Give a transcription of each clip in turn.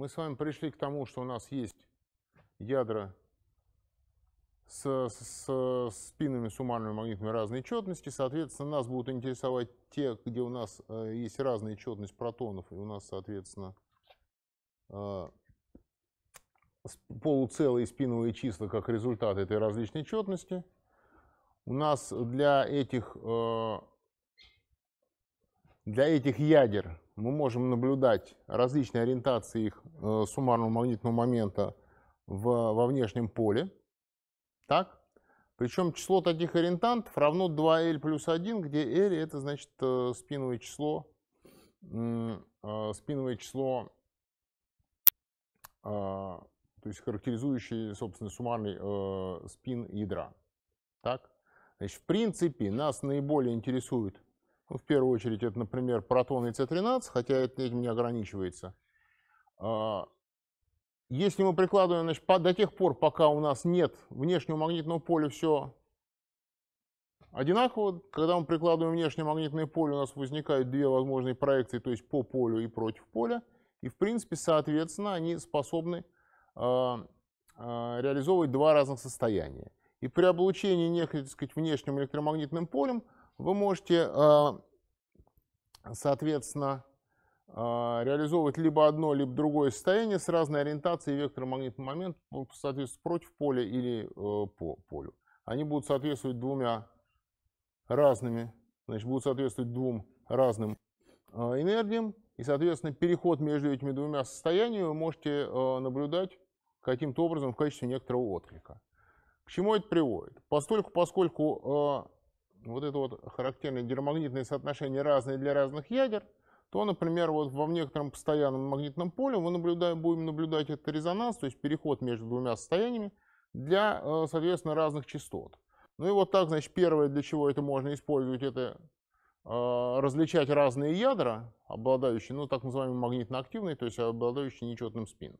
мы с вами пришли к тому, что у нас есть ядра с, с спинами суммарными магнитными разной четности. Соответственно, нас будут интересовать те, где у нас э, есть разная четность протонов, и у нас, соответственно, э, полуцелые спиновые числа как результат этой различной четности. У нас для этих, э, для этих ядер мы можем наблюдать различные ориентации их э, суммарного магнитного момента в, во внешнем поле. Так? Причем число таких ориентантов равно 2L плюс 1, где L это значит э, спиновое число, э, спиновое число, то есть характеризующий собственно, суммарный спин ядра. Так? Значит, в принципе, нас наиболее интересует в первую очередь это, например, протон и С13, хотя это этим не ограничивается. А, если мы прикладываем, значит, до тех пор, пока у нас нет внешнего магнитного поля, все одинаково. Когда мы прикладываем внешнее магнитное поле, у нас возникают две возможные проекции, то есть по полю и против поля. И, в принципе, соответственно, они способны а, а, реализовывать два разных состояния. И при облучении некой, так сказать, внешним электромагнитным полем – вы можете, а, соответственно, а, реализовывать либо одно, либо другое состояние с разной ориентацией вектора магнитного момента, соответственно, против поля или э, по полю. Они будут соответствовать двумя разными, значит, будут соответствовать двум разным а, энергиям, и, соответственно, переход между этими двумя состояниями вы можете наблюдать каким-то образом в качестве некоторого отклика. К чему это приводит? Поскольку, поскольку вот это вот характерное гиромагнитное соотношение разные для разных ядер, то, например, вот во некотором постоянном магнитном поле мы наблюдаем, будем наблюдать этот резонанс, то есть переход между двумя состояниями для, э, соответственно, разных частот. Ну и вот так, значит, первое, для чего это можно использовать, это э, различать разные ядра, обладающие, ну, так называемые магнитно-активные, то есть обладающие нечетным спином.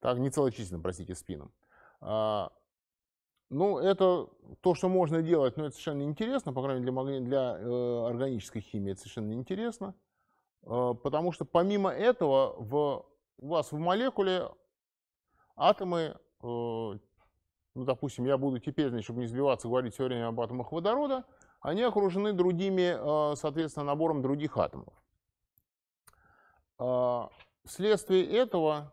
Так, не нецелочисленным, простите, спином. А, ну, это то, что можно делать, но это совершенно неинтересно, по крайней мере, для, э, органической химии это совершенно неинтересно, э, потому что помимо этого в, у вас в молекуле атомы, э, ну, допустим, я буду теперь, чтобы не сбиваться, говорить все время об атомах водорода, они окружены другими, соответственно, набором других атомов. Э, вследствие этого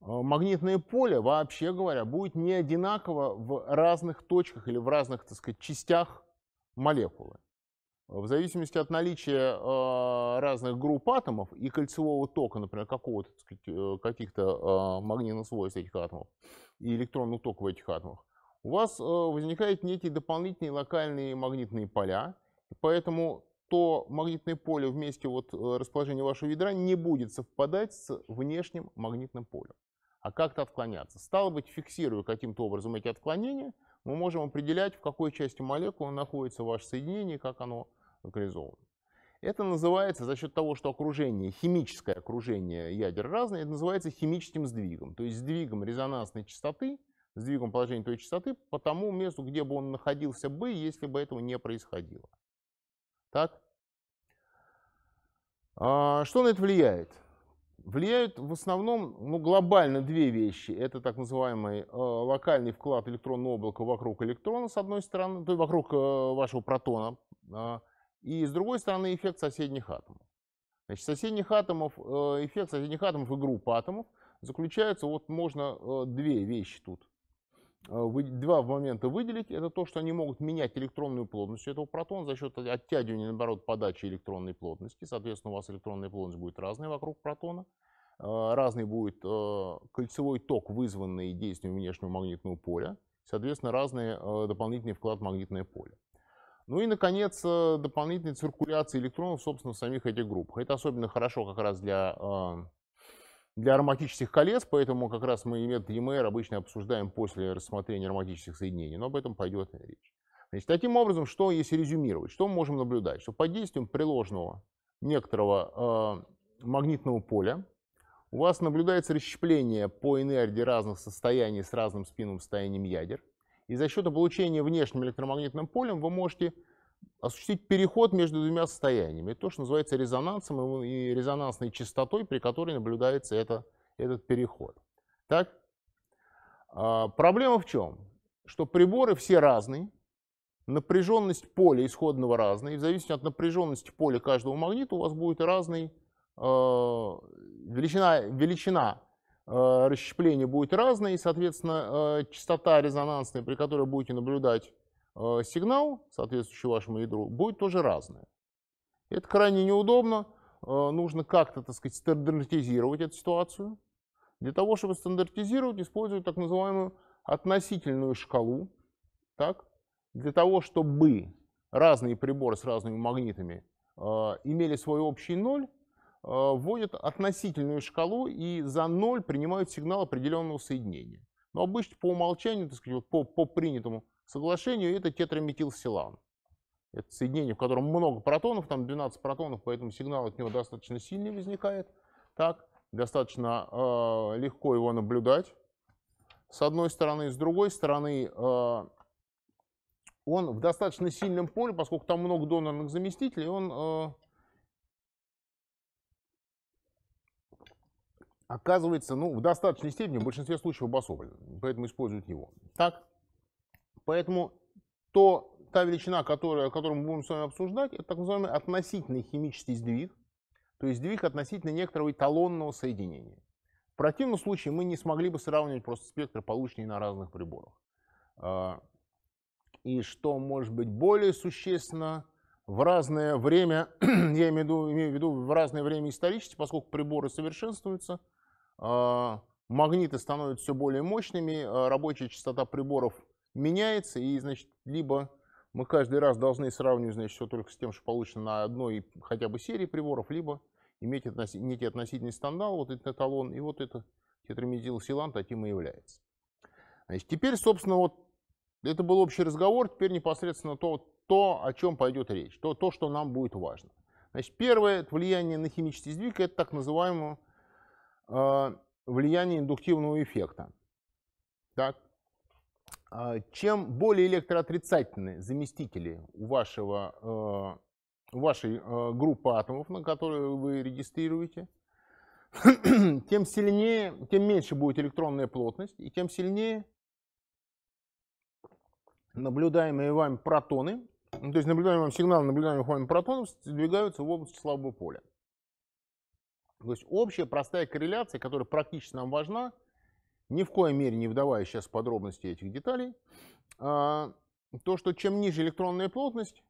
а, магнитное поле, вообще говоря, будет не одинаково в разных точках или в разных, так сказать, частях молекулы. В зависимости от наличия а, разных групп атомов и кольцевого тока, например, какого-то, э, каких-то а, магнитных свойств этих атомов и электронных в этих атомах. у вас э, возникают некие дополнительные локальные магнитные поля, поэтому то магнитное поле вместе вот э, расположения вашего ядра не будет совпадать с внешним магнитным полем а как-то отклоняться. Стало быть, фиксируя каким-то образом эти отклонения, мы можем определять, в какой части молекулы находится ваше соединение как оно локализовано. Это называется за счет того, что окружение, химическое окружение ядер разное, это называется химическим сдвигом, то есть сдвигом резонансной частоты, сдвигом положения той частоты по тому месту, где бы он находился бы, если бы этого не происходило. Так? А, что на это влияет? Влияют в основном ну, глобально две вещи. Это так называемый э, локальный вклад электронного облака вокруг электрона, с одной стороны, то есть вокруг э, вашего протона, э, и с другой стороны эффект соседних атомов. Значит, соседних атомов, э, эффект соседних атомов и групп атомов заключается, вот можно э, две вещи тут а, два момента выделить. Это то, что они могут менять электронную плотность этого протона за счет оттягивания, наоборот, подачи электронной плотности. Соответственно, у вас электронная плотность будет разная вокруг протона. А, разный будет а, кольцевой ток, вызванный действием внешнего магнитного поля. Соответственно, разный дополнительный вклад в магнитное поле. Ну и, наконец, дополнительная циркуляция электронов, собственно, в самих этих группах. Это особенно хорошо как раз для для ароматических колец, поэтому как раз мы метод EMR обычно обсуждаем после рассмотрения ароматических соединений, но об этом пойдет речь. Значит, таким образом, что если резюмировать, что мы можем наблюдать? Что под действием приложенного некоторого э, магнитного поля у вас наблюдается расщепление по энергии разных состояний с разным спинным состоянием ядер, и за счет облучения внешним электромагнитным полем вы можете осуществить переход между двумя состояниями. Это то, что называется резонансом и резонансной частотой, при которой наблюдается это, этот переход. Так? А, проблема в чем? Что приборы все разные, напряженность поля исходного разная, и в зависимости от напряженности поля каждого магнита у вас будет разный, а, величина, величина а, расщепления будет разная, и, соответственно, частота резонансная, при которой будете наблюдать Э, сигнал, соответствующий вашему ядру, будет тоже разное. Это крайне неудобно. Э, нужно как-то, так сказать, стандартизировать эту ситуацию. Для того, чтобы стандартизировать, используют так называемую относительную шкалу. Так? Для того, чтобы разные приборы с разными магнитами э, имели свой общий ноль, э, вводят относительную шкалу и за ноль принимают сигнал определенного соединения. Но обычно по умолчанию, так сказать, по, по принятому соглашению, это тетраметилсилан. Это соединение, в котором много протонов, там 12 протонов, поэтому сигнал от него достаточно сильный возникает. Так, достаточно э, легко его наблюдать, с одной стороны. С другой стороны, э, он в достаточно сильном поле, поскольку там много донорных заместителей, он э, оказывается ну, в достаточной степени, в большинстве случаев обособлен. Поэтому используют его. Так? Поэтому то, та величина, которая, которую мы будем с вами обсуждать, это так называемый относительный химический сдвиг, то есть сдвиг относительно некоторого эталонного соединения. В противном случае мы не смогли бы сравнивать просто спектры, полученные на разных приборах. А, и что может быть более существенно, в разное время, я имею в, виду, имею в виду в разное время исторически, поскольку приборы совершенствуются, а, магниты становятся все более мощными, а, рабочая частота приборов – меняется, и, значит, либо мы каждый раз должны сравнивать, значит, все только с тем, что получено на одной хотя бы серии приборов, либо иметь относи, некий относительный стандарт, вот этот эталон, и вот это тетрамедилсилан а таким и является. Значит, теперь, собственно, вот это был общий разговор, теперь непосредственно то, то о чем пойдет речь, то, то, что нам будет важно. Значит, первое, это влияние на химический сдвиг, это так называемое э, влияние индуктивного эффекта. Так? А чем более электроотрицательны заместители у, вашего, э, у вашей э, группы атомов, на которые вы регистрируете, тем сильнее, тем меньше будет электронная плотность, и тем сильнее наблюдаемые вами протоны, ну, то есть наблюдаемый вам сигнал, наблюдаемых вами протонов сдвигаются в область слабого поля. То есть общая простая корреляция, которая практически нам важна, ни в коей мере не вдавая сейчас в подробности этих деталей, а, то, что чем ниже электронная плотность,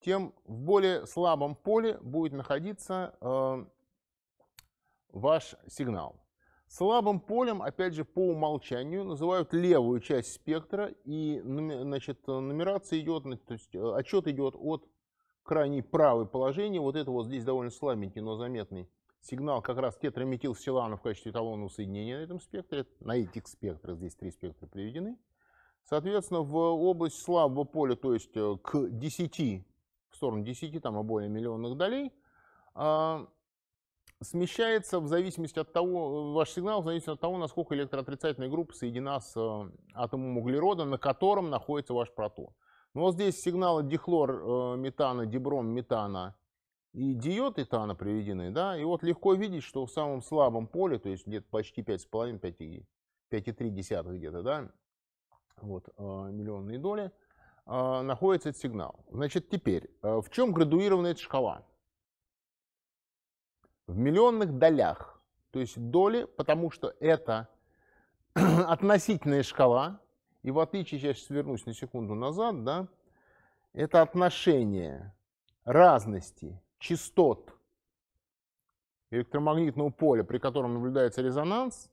тем в более слабом поле будет находиться а, ваш сигнал. Слабым полем, опять же, по умолчанию называют левую часть спектра, и значит, нумерация идет, ну, то есть э, отчет идет от крайней правой положения, вот это вот здесь довольно слабенький, но заметный сигнал как раз тетраметилсилана в качестве эталонного соединения на этом спектре. На этих спектрах здесь три спектра приведены. Соответственно, в область слабого поля, то есть э, к 10, в сторону 10, там, и более миллионных долей, а, смещается в зависимости от того, э, ваш сигнал в зависимости от того, насколько электроотрицательная группа соединена с э, атомом углерода, на котором находится ваш протон. Но вот здесь сигналы дихлор метана, дибром метана и диод и тана приведены, да, и вот легко видеть, что в самом слабом поле, то есть где-то почти 5,5, 5,3 где-то, да, вот, а, миллионные доли, а, находится этот сигнал. Значит, теперь, а, в чем градуирована эта шкала? В миллионных долях, то есть доли, потому что это относительная шкала, и в отличие, я сейчас вернусь на секунду назад, да, это отношение разности частот электромагнитного поля, при котором наблюдается резонанс,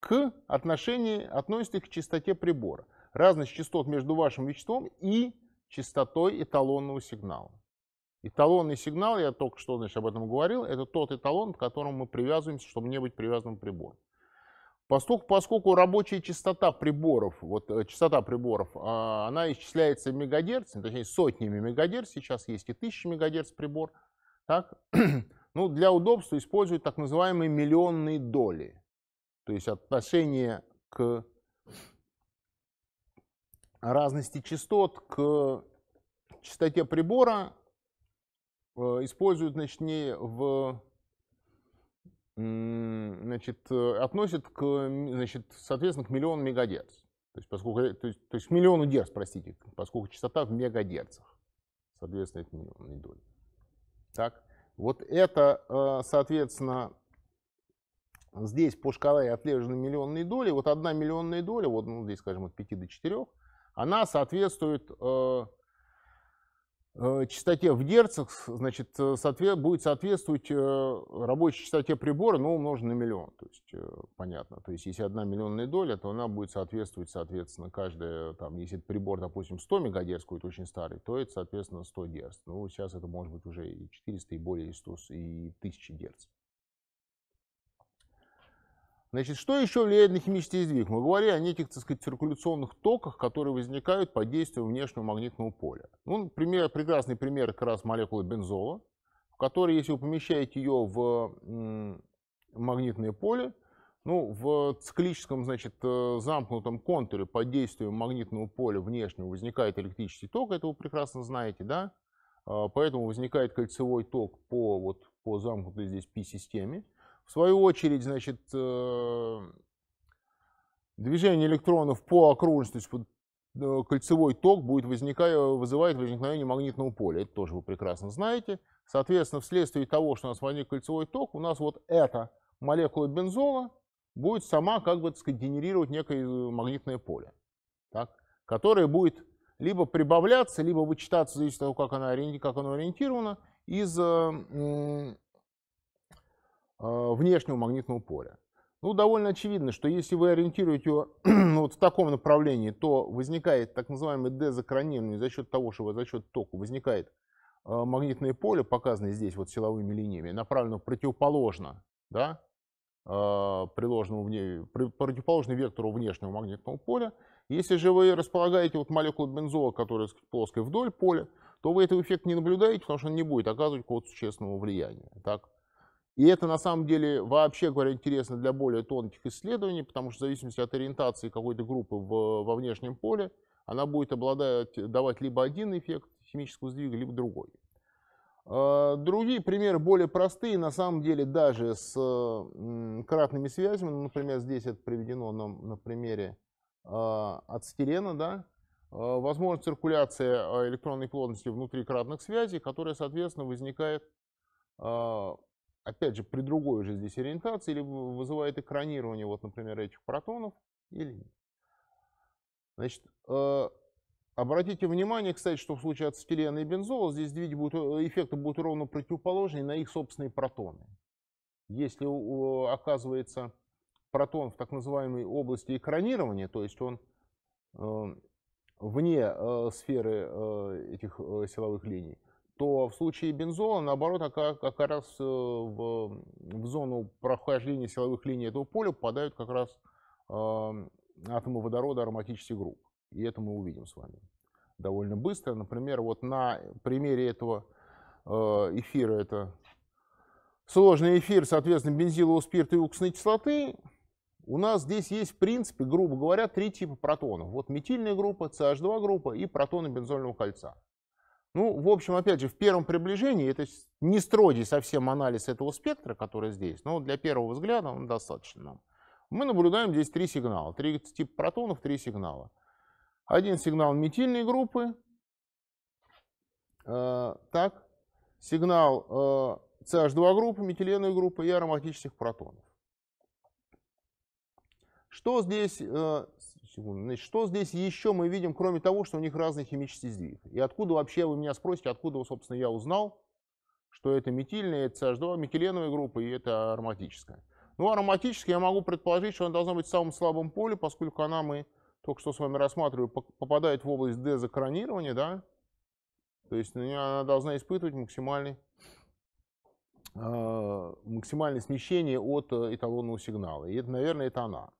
к отношению, относится к частоте прибора. Разность частот между вашим веществом и частотой эталонного сигнала. Эталонный сигнал, я только что значит, об этом говорил, это тот эталон, к которому мы привязываемся, чтобы не быть привязанным к прибору. Поскольку, поскольку рабочая частота приборов, вот э, частота приборов, а, она исчисляется мегагерцами, мегагерц, точнее сотнями мегагерц, сейчас есть и тысячи мегагерц прибор, так? ну, для удобства используют так называемые миллионные доли, то есть отношение к разности частот к частоте прибора э, используют, значит, не в значит, э, относят к, значит, соответственно, к миллиону мегагерц. То есть, поскольку, то есть, то есть к миллиону герц, простите, поскольку частота в мегагерцах, соответственно, это миллионные доли. Так? Вот это, э, соответственно, здесь по шкале отслежены миллионные доли. Вот одна миллионная доля, вот ну, здесь, скажем, от 5 до 4, она соответствует э, Э, частоте в герцах значит, э, соответ, будет соответствовать э, рабочей частоте прибора, но ну, на миллион. То есть, понятно. То есть, если одна миллионная доля, то она будет соответствовать, соответственно, каждая, там, если прибор, допустим, 100 МГц, какой-то очень старый, то это, соответственно, 100 герц. Ну, сейчас это может быть уже и 400, и более, и 100, и 1000 Гц. Значит, что еще влияет на химический сдвиг? Мы говорили о неких, так сказать, циркуляционных токах, которые возникают под действием внешнего магнитного поля. Ну, пример, прекрасный пример как раз молекулы бензола, в которой, если вы помещаете ее в магнитное поле, ну, в циклическом, значит, э, замкнутом контуре под действием магнитного поля внешнего возникает электрический ток, это вы прекрасно знаете, да? Э, поэтому возникает кольцевой ток по, вот, по замкнутой здесь P-системе свою очередь, значит, э, движение электронов по окружности, э, кольцевой ток будет возникать, вызывает возникновение магнитного поля. Это тоже вы прекрасно знаете. Соответственно, вследствие того, что у нас возник кольцевой ток, у нас вот эта молекула бензола будет сама, как бы, так сказать, генерировать некое э, магнитное поле, так, которое будет либо прибавляться, либо вычитаться, в зависимости от того, как, она, как оно ориентировано, из Э, внешнего магнитного поля. Ну, довольно очевидно, что если вы ориентируете вот в таком направлении, то возникает так называемый дезокранированный за счет того, что за счет тока возникает э, магнитное поле, показанное здесь вот силовыми линиями, направлено противоположно, да, э, приложенному вне, противоположный вектору внешнего магнитного поля. Если же вы располагаете вот молекулу бензола, которая плоская вдоль поля, то вы этого эффекта не наблюдаете, потому что он не будет оказывать какого-то существенного влияния. Так? И это на самом деле вообще, говоря, интересно для более тонких исследований, потому что в зависимости от ориентации какой-то группы в, во внешнем поле, она будет обладать, давать либо один эффект химического сдвига, либо другой. А, другие примеры более простые, на самом деле даже с кратными связями, ну, например, здесь это приведено на, на примере ацетилена, да, а, возможна циркуляция а, электронной плотности внутри кратных связей, которая, соответственно, возникает опять же, при другой уже здесь ориентации, или вызывает экранирование, вот, например, этих протонов, или нет. Значит, э, обратите внимание, кстати, что в случае ацетилена и бензола здесь двигатель будут, э, эффекты будут ровно противоположные на их собственные протоны. Если оказывается протон в так называемой области экранирования, то есть он э, вне сферы этих силовых линий, то в случае бензола, наоборот, как, раз э, в, в зону прохождения силовых линий этого поля попадают как раз атомы водорода ароматических групп. И это мы увидим с вами довольно быстро. Например, вот на примере этого э, эфира, это сложный эфир, соответственно, бензилового спирта и уксусной кислоты, у нас здесь есть, в принципе, грубо говоря, три типа протонов. Вот метильная группа, CH2 группа и протоны бензольного кольца. Ну, в общем, опять же, в первом приближении, это не строгий совсем анализ этого спектра, который здесь, но для первого взгляда он достаточно нам. Мы наблюдаем здесь три сигнала, три типа протонов, три сигнала. Один сигнал метильной группы, э, так, сигнал э, CH2 группы, метиленовой группы и ароматических протонов. Что здесь э, секунду. Значит, что здесь еще мы видим, кроме того, что у них разные химические сдвиги? И откуда вообще, вы меня спросите, откуда, собственно, я узнал, что это метильная, это CH2, метиленовая группа и это ароматическая. Ну, ароматическая я могу предположить, что она должна быть в самом слабом поле, поскольку она, мы только что с вами рассматривали, попадает в область дезокранирования, да, то есть она должна испытывать максимальный, а, максимальное смещение от э, эталонного сигнала. И это, наверное, это она.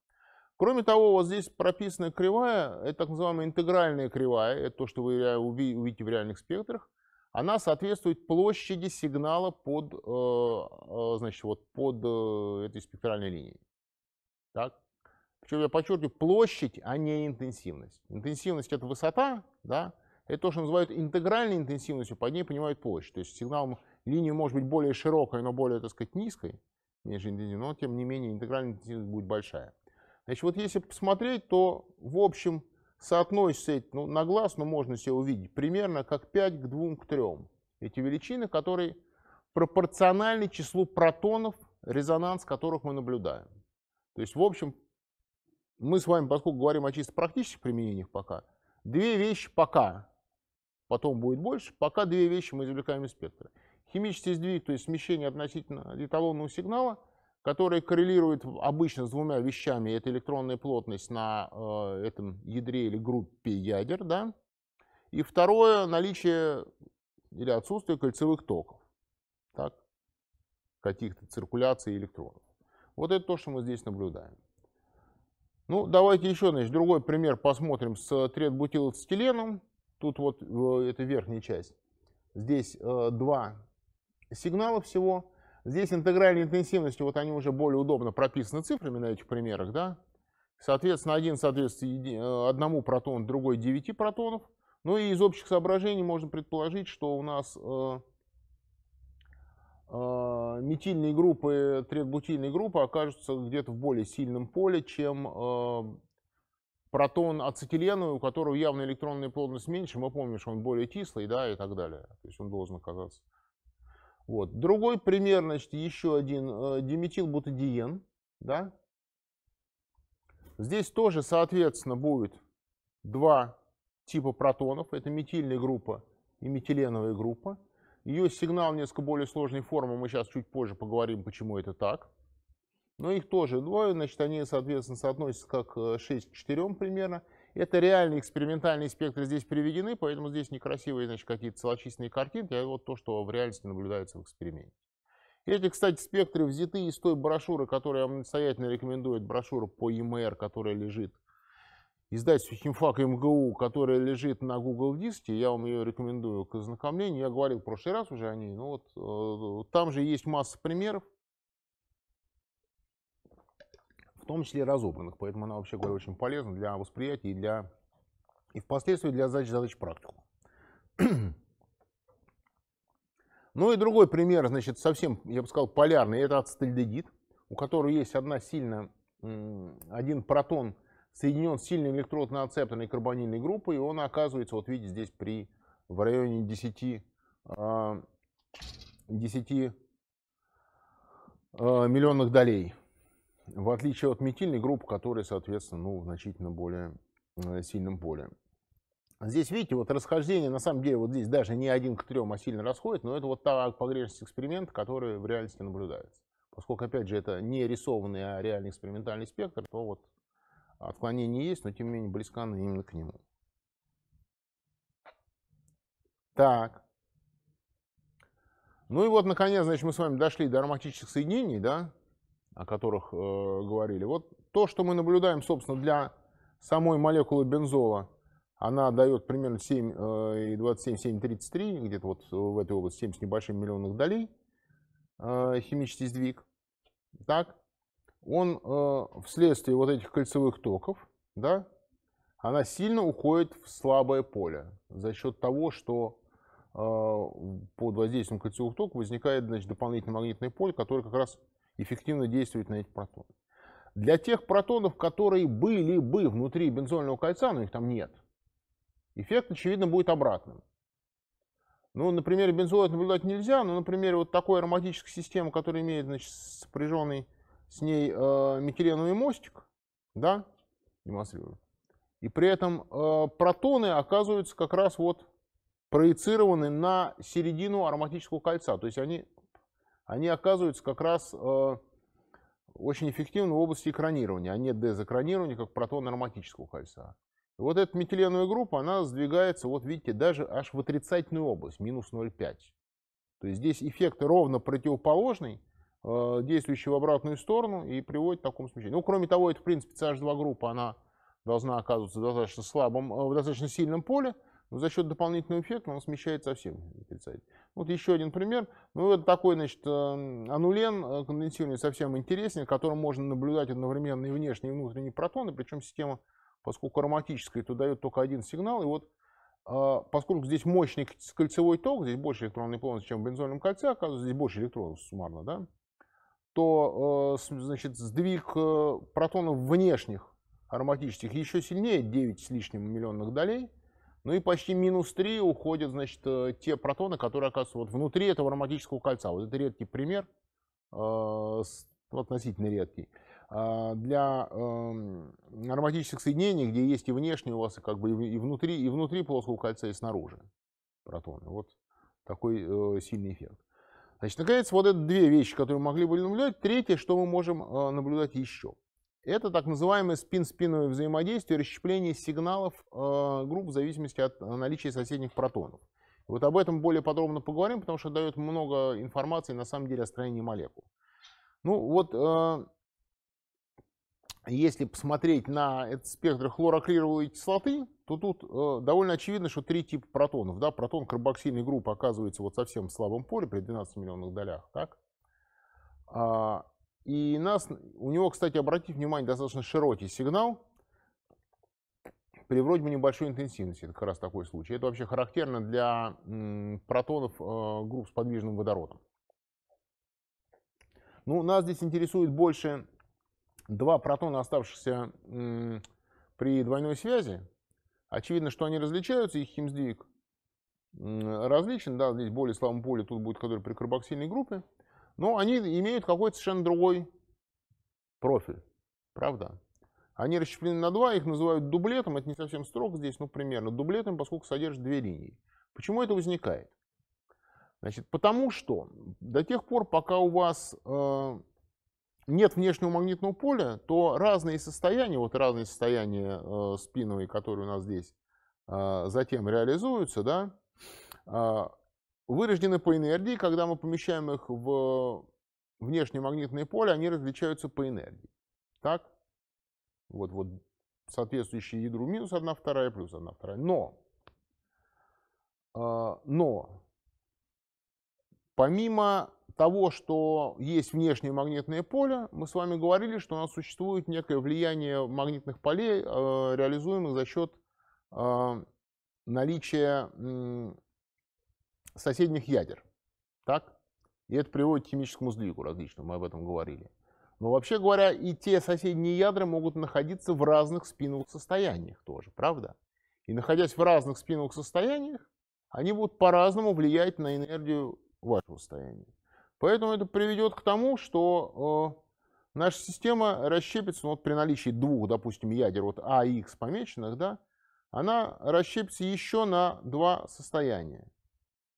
Кроме того, вот здесь прописана кривая, это так называемая интегральная кривая, это то, что вы увидите в реальных спектрах. Она соответствует площади сигнала под, э, э, значит, вот под э, этой спектральной линией. Так? Причем я подчеркиваю, площадь, а не интенсивность. Интенсивность — это высота, да? это то, что называют интегральной интенсивностью, под ней понимают площадь. То есть сигнал, линия может быть более широкой, но более, так сказать, низкой, нежели интенсивной, но тем не менее интегральная интенсивность будет большая. Значит, вот если посмотреть, то в общем соотносится эти, ну, на глаз, но ну, можно себе увидеть, примерно как 5 к 2 к 3. Эти величины, которые пропорциональны числу протонов, резонанс которых мы наблюдаем. То есть, в общем, мы с вами, поскольку говорим о чисто практических применениях пока, две вещи пока, потом будет больше, пока две вещи мы извлекаем из спектра. Химический сдвиг, то есть смещение относительно эталонного сигнала – который коррелирует обычно с двумя вещами. Это электронная плотность на э, этом ядре или группе ядер. Да? И второе, наличие или отсутствие кольцевых токов, так? каких-то циркуляций электронов. Вот это то, что мы здесь наблюдаем. Ну, давайте еще, значит, другой пример посмотрим с э, третбутилацетиленом. Тут вот э, это верхняя часть. Здесь э, два сигнала всего. Здесь интегральной интенсивностью, вот они уже более удобно прописаны цифрами на этих примерах, да? Соответственно, один соответствует э, одному протону, другой 9 протонов. Ну и из общих соображений можно предположить, что у нас э, э, метильные группы, третбутильные группы окажутся где-то в более сильном поле, чем э, протон ацетиленовый, у которого явно электронная плотность меньше. Мы помним, что он более кислый, да, и так далее. То есть он должен оказаться вот. Другой пример, значит, еще один э, диметилбутадиен. Да? Здесь тоже, соответственно, будет два типа протонов. Это метильная группа и метиленовая группа. Ее сигнал несколько более сложной формы. Мы сейчас чуть позже поговорим, почему это так. Но их тоже двое, значит, они, соответственно, соотносятся как 6 э, к 4 примерно. Это реальные экспериментальные спектры здесь приведены, поэтому здесь некрасивые значит, какие-то целочисленные картинки, а вот то, что в реальности наблюдается в эксперименте. Эти, кстати, спектры взяты из той брошюры, которую вам настоятельно рекомендую, брошюра по ЕМР, e которая лежит, издательство Химфак МГУ, которая лежит на Google диске, я вам ее рекомендую к ознакомлению, я говорил в прошлый раз уже о ней, ну вот, э, там же есть масса примеров, том числе разобранных. Поэтому она, вообще говоря, очень полезна для восприятия и, для, и впоследствии для задач, задач практику. ну и другой пример, значит, совсем, я бы сказал, полярный. Это ацетальдегид, у которого есть одна сильно, один протон соединен с сильной электродно-ацепторной карбонильной группой, и он оказывается, вот видите, здесь при, в районе 10, 10 а, а, миллионных долей в отличие от метильной группы, которые, соответственно, ну, в значительно более э, сильном поле. Здесь, видите, вот расхождение, на самом деле, вот здесь даже не один к трем, а сильно расходит, но это вот та погрешность эксперимента, которая в реальности наблюдается. Поскольку, опять же, это не рисованный, а реальный экспериментальный спектр, то вот отклонение есть, но тем не менее близко она именно к нему. Так. Ну и вот, наконец, значит, мы с вами дошли до ароматических соединений, да? о которых э, говорили. Вот то, что мы наблюдаем, собственно, для самой молекулы бензола, она дает примерно 7,27-7,33, э, где-то вот в этой области 7 с небольшим миллионных долей э, химический сдвиг. Так, он э, вследствие вот этих кольцевых токов, да, она сильно уходит в слабое поле за счет того, что э, под воздействием кольцевых токов возникает значит, дополнительное магнитное поле, которое как раз эффективно действует на эти протоны. Для тех протонов, которые были бы внутри бензольного кольца, но их там нет, эффект, очевидно, будет обратным. Ну, например, примере бензоида наблюдать нельзя, но например, вот такой ароматической системы, которая имеет значит, сопряженный с ней э, метиленовый мостик, да, демонстрирую. И при этом э, протоны оказываются как раз вот проецированы на середину ароматического кольца, то есть они они оказываются как раз э, очень эффективны в области экранирования, а не дезэкранирования, как протон-ароматического кольца. И вот эта метиленовая группа, она сдвигается, вот видите, даже аж в отрицательную область, минус 0,5. То есть здесь эффект ровно противоположный, э, действующий в обратную сторону и приводит к такому смещению. Ну, кроме того, это, в принципе, CH2 группа, она должна оказываться в достаточно слабом, э, в достаточно сильном поле, но ну, за счет дополнительного эффекта он смещает совсем отрицатель. Вот еще один пример. Ну, вот такой, значит, эм, аннулен э, конденсированный совсем интереснее, в котором можно наблюдать одновременно и внешние, и внутренние протоны, причем система, поскольку ароматическая, то дает только один сигнал, и вот э, поскольку здесь мощный кольцевой ток, здесь больше электронной плотности, чем в бензольном кольце, оказывается, здесь больше электронов суммарно, да, то э, значит, сдвиг протонов внешних ароматических еще сильнее, 9 с лишним миллионных долей, ну и почти минус 3 уходят, значит, э, те протоны, которые оказываются вот внутри этого ароматического кольца. Вот это редкий пример, э, ну, относительно редкий. А, для э, ароматических соединений, где есть и внешние у вас и как бы и внутри, и внутри плоского кольца, и снаружи протоны. Вот такой э, сильный эффект. Значит, наконец, вот это две вещи, которые мы могли бы наблюдать. Третье, что мы можем э, наблюдать еще – это так называемое спин-спиновое взаимодействие, расщепление сигналов э, групп в зависимости от э, наличия соседних протонов. Вот об этом более подробно поговорим, потому что дает много информации на самом деле о строении молекул. Ну вот, э, если посмотреть на этот спектр хлороклировой кислоты, то тут э, довольно очевидно, что три типа протонов. Да? Протон карбоксильной группы оказывается вот совсем в слабом поле при 12 миллионных долях. Так? А, и нас, у него, кстати, обратив внимание, достаточно широкий сигнал при вроде бы небольшой интенсивности. Это как раз такой случай. Это вообще характерно для протонов э, групп с подвижным водородом. Ну, нас здесь интересует больше два протона, оставшихся при двойной связи. Очевидно, что они различаются, их химсдвиг различен. Да, здесь более слабом поле, тут будет который при карбоксильной группе. Но ну, они имеют какой-то совершенно другой профиль, правда? Они расщеплены на два, их называют дублетом, это не совсем строго здесь, ну примерно дублетом, поскольку содержит две линии. Почему это возникает? Значит, потому что до тех пор, пока у вас э, нет внешнего магнитного поля, то разные состояния, вот разные состояния э, спиновые, которые у нас здесь э, затем реализуются, да, э, вырождены по энергии. Когда мы помещаем их в внешнее магнитное поле, они различаются по энергии. Так? Вот, вот соответствующие ядру минус 1 вторая плюс 1 вторая. Но, а, но помимо того, что есть внешнее магнитное поле, мы с вами говорили, что у нас существует некое влияние магнитных полей, э, реализуемых за счет а, наличия соседних ядер. Так? И это приводит к химическому сдвигу различному, мы об этом говорили. Но вообще говоря, и те соседние ядра могут находиться в разных спиновых состояниях тоже, правда? И находясь в разных спиновых состояниях, они будут по-разному влиять на энергию вашего состояния. Поэтому это приведет к тому, что э, наша система расщепится, ну, вот при наличии двух, допустим, ядер, вот А и Х помеченных, да, она расщепится еще на два состояния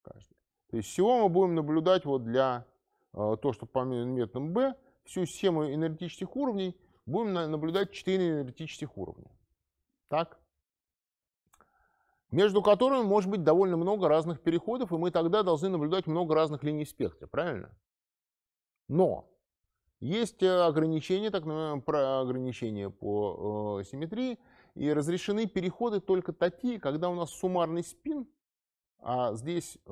каждый. То есть всего мы будем наблюдать вот для э, то, что по методам B, всю систему энергетических уровней будем наблюдать 4 энергетических уровня. Так? Между которыми может быть довольно много разных переходов, и мы тогда должны наблюдать много разных линий спектра, правильно? Но есть э, ограничения, так называемые ограничения по э, симметрии, и разрешены переходы только такие, когда у нас суммарный спин а здесь э,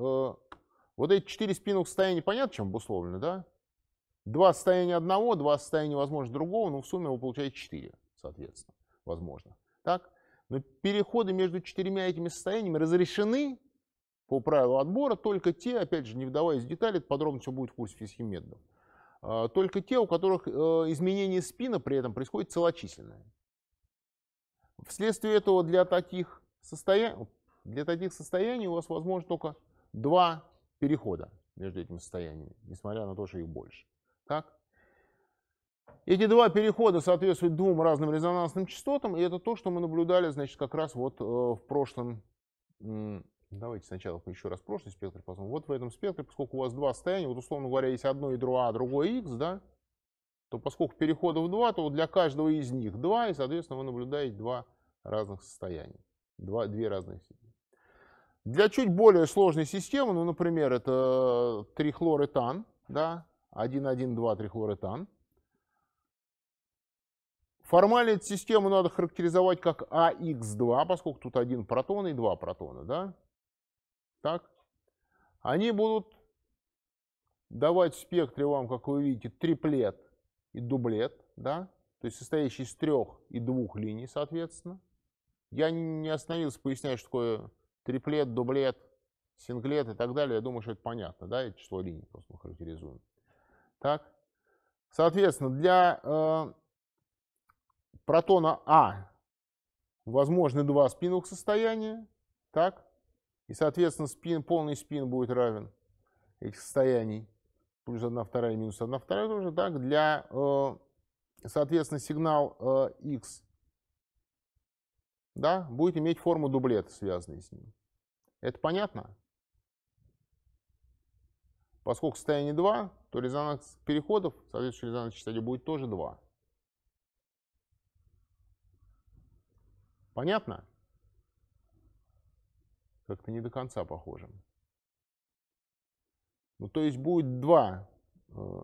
вот эти четыре спинных состояния понятно, чем обусловлены, да? Два состояния одного, два состояния, возможно, другого, но в сумме вы получаете четыре, соответственно, возможно. Так? Но переходы между четырьмя этими состояниями разрешены по правилу отбора только те, опять же, не вдаваясь в детали, подробно все будет в курсе физхимедов, э, а, только те, у которых э, изменение спина при этом происходит целочисленное. Вследствие этого для таких состояний, для таких состояний у вас возможно только два перехода между этими состояниями, несмотря на то, что их больше. Так? Эти два перехода соответствуют двум разным резонансным частотам, и это то, что мы наблюдали, значит, как раз вот э, в прошлом... Давайте сначала еще раз прошлый спектр посмотрим. Вот в этом спектре, поскольку у вас два состояния, вот условно говоря, есть одно ядро А, другое X, да, то поскольку переходов два, то вот для каждого из них два, и, соответственно, вы наблюдаете два разных состояния, два, две разные силы. Для чуть более сложной системы, ну, например, это трихлоретан, да, 1,1,2 трихлоретан. Формально эту систему надо характеризовать как АХ 2 поскольку тут один протон и два протона, да? Так? Они будут давать в спектре вам, как вы видите, триплет и дублет, да? То есть состоящий из трех и двух линий, соответственно. Я не остановился пояснять, что такое триплет, дублет, синглет и так далее. Я думаю, что это понятно, да, это число линий просто мы характеризуем. Так, соответственно, для э, протона А возможны два спиновых состояния, так, и, соответственно, спин, полный спин будет равен этих состояний, плюс 1 вторая минус 1 вторая тоже, так, для, э, соответственно, сигнал э, x да, будет иметь форму дублета, связанной с ним. Это понятно? Поскольку состояние 2, то резонанс переходов, соответствующий резонанс частоте, будет тоже 2. Понятно? Как-то не до конца похоже. Ну, то есть будет два э,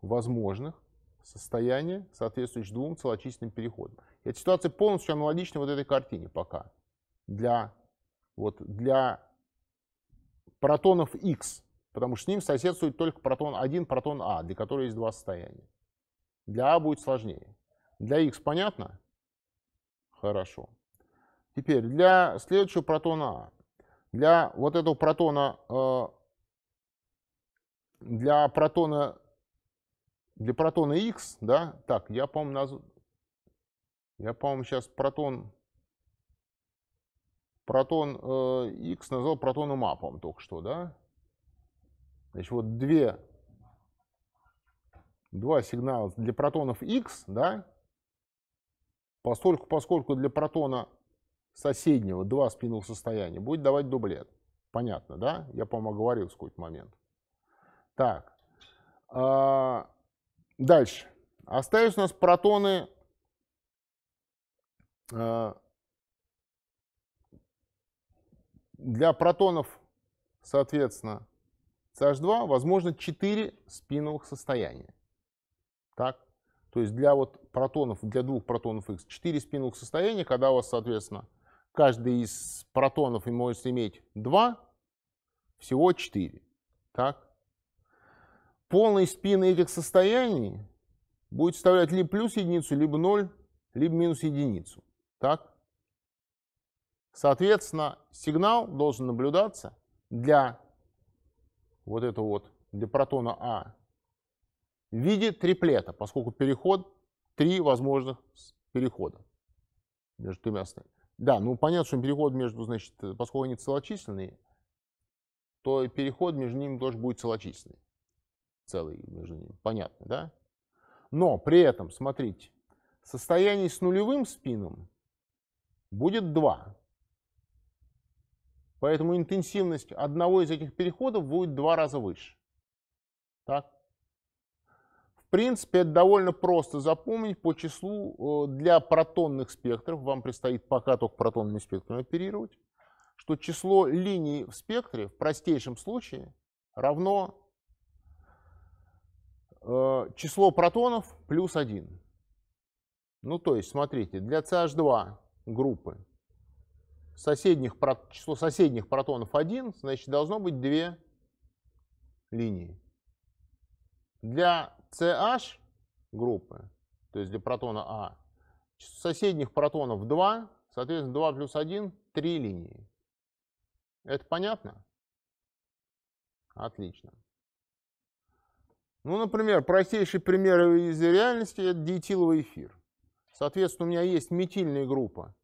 возможных состояние, соответствующее двум целочисленным переходам. эта ситуация полностью аналогична вот этой картине пока. Для, вот, для протонов X, потому что с ним соседствует только протон 1, протон А, для которого есть два состояния. Для А будет сложнее. Для X понятно? Хорошо. Теперь для следующего протона А. Для вот этого протона, э, для протона для протона x, да, так, я, по-моему, назвал, я, по-моему, сейчас протон, протон э, x назвал протоном а, по-моему, только что, да? Значит, вот две, два сигнала для протонов x, да, поскольку, поскольку для протона соседнего два спинных состояния будет давать дублет. Понятно, да? Я, по-моему, говорил в какой-то момент. Так. А, Дальше. Остались у нас протоны а, для протонов, соответственно, CH2 возможно 4 спиновых состояния. Так? То есть для вот протонов, для двух протонов X 4 спиновых состояния, когда у вас, соответственно, каждый из протонов может иметь 2, всего 4. Так? полный спин этих состояний будет составлять либо плюс единицу, либо ноль, либо минус единицу. Так? Соответственно, сигнал должен наблюдаться для вот этого вот, для протона А в виде триплета, поскольку переход, три возможных перехода между тремя остальными. Да, ну понятно, что переход между, значит, поскольку они целочисленные, то переход между ними тоже будет целочисленный целый между ними. Понятно, да? Но при этом, смотрите, состояние с нулевым спином будет 2. Поэтому интенсивность одного из этих переходов будет два раза выше. Так? В принципе, это довольно просто запомнить по числу э, для протонных спектров. Вам предстоит пока только протонными спектрами оперировать. Что число линий в спектре в простейшем случае равно Э, число протонов плюс 1. Ну, то есть, смотрите, для CH2 группы соседних, число соседних протонов 1, значит, должно быть 2 линии. Для CH группы, то есть для протона А, число соседних протонов 2, соответственно, 2 плюс 1, 3 линии. Это понятно? Отлично. Ну, например, простейший пример из реальности – это диэтиловый эфир. Соответственно, у меня есть метильная группа.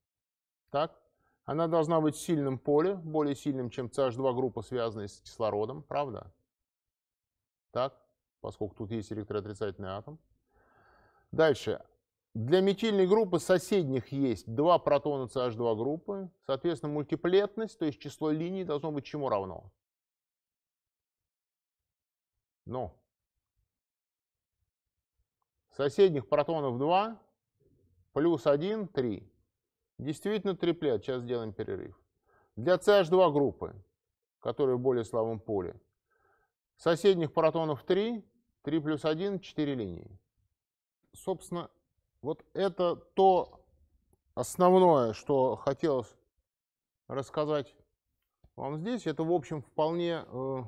Так? Она должна быть в сильном поле, более сильным, чем CH2 группа, связанная с кислородом, правда? Так? Поскольку тут есть электроотрицательный атом. Дальше. Для метильной группы соседних есть два протона CH2 группы. Соответственно, мультиплетность, то есть число линий, должно быть чему равно? Ну, Соседних протонов 2, плюс 1, 3. Действительно триплет. Сейчас сделаем перерыв. Для CH2 группы, которые в более слабом поле, соседних протонов 3, 3 плюс 1, 4 линии. Собственно, вот это то основное, что хотелось рассказать вам здесь. Это, в общем, вполне э,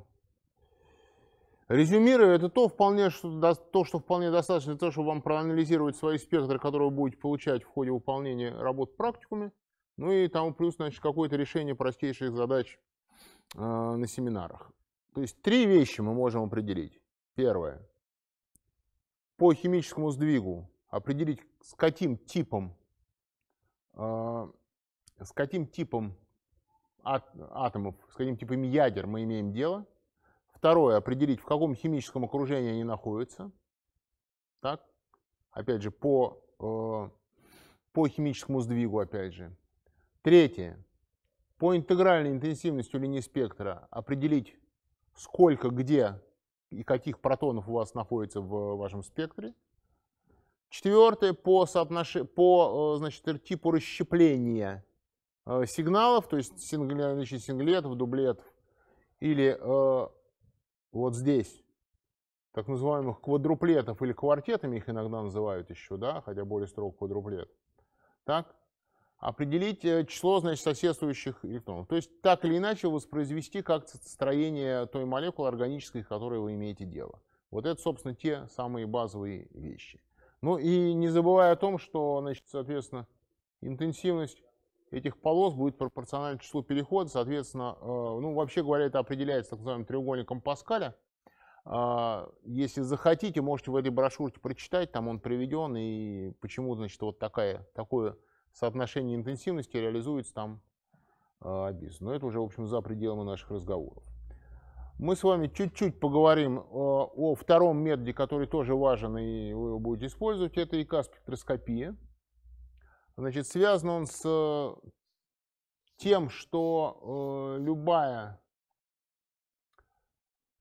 Резюмируя, это то, вполне, что, то, что вполне достаточно, то, чтобы вам проанализировать свои спектры, которые вы будете получать в ходе выполнения работ в практикуме, ну и там плюс, значит, какое-то решение простейших задач э, на семинарах. То есть три вещи мы можем определить. Первое. По химическому сдвигу определить, с каким типом, э, с каким типом а, атомов, с каким типом ядер мы имеем дело. Второе, определить, в каком химическом окружении они находятся. Так? Опять же, по, э, по химическому сдвигу, опять же. Третье, по интегральной интенсивности линии спектра определить, сколько, где и каких протонов у вас находится в вашем спектре. Четвертое, по, соотнош... по э, значит, типу расщепления э, сигналов, то есть синглетов, синглетов, дублетов, или э, вот здесь, так называемых квадруплетов или квартетами их иногда называют еще, да, хотя более строго квадруплет, так, определить э, число, значит, соседствующих электронов. То есть так или иначе воспроизвести как строение той молекулы органической, с которой вы имеете дело. Вот это, собственно, те самые базовые вещи. Ну и не забывая о том, что, значит, соответственно, интенсивность этих полос будет пропорционально числу переходов. Соответственно, э, ну, вообще говоря, это определяется так называемым треугольником Паскаля. А, если захотите, можете в этой брошюрке прочитать, там он приведен, и почему, значит, вот такая, такое соотношение интенсивности реализуется там э, обез. Но это уже, в общем, за пределами наших разговоров. Мы с вами чуть-чуть поговорим э, о втором методе, который тоже важен, и вы его будете использовать. Это ИК-спектроскопия. Значит, связан он с тем, что э, любая,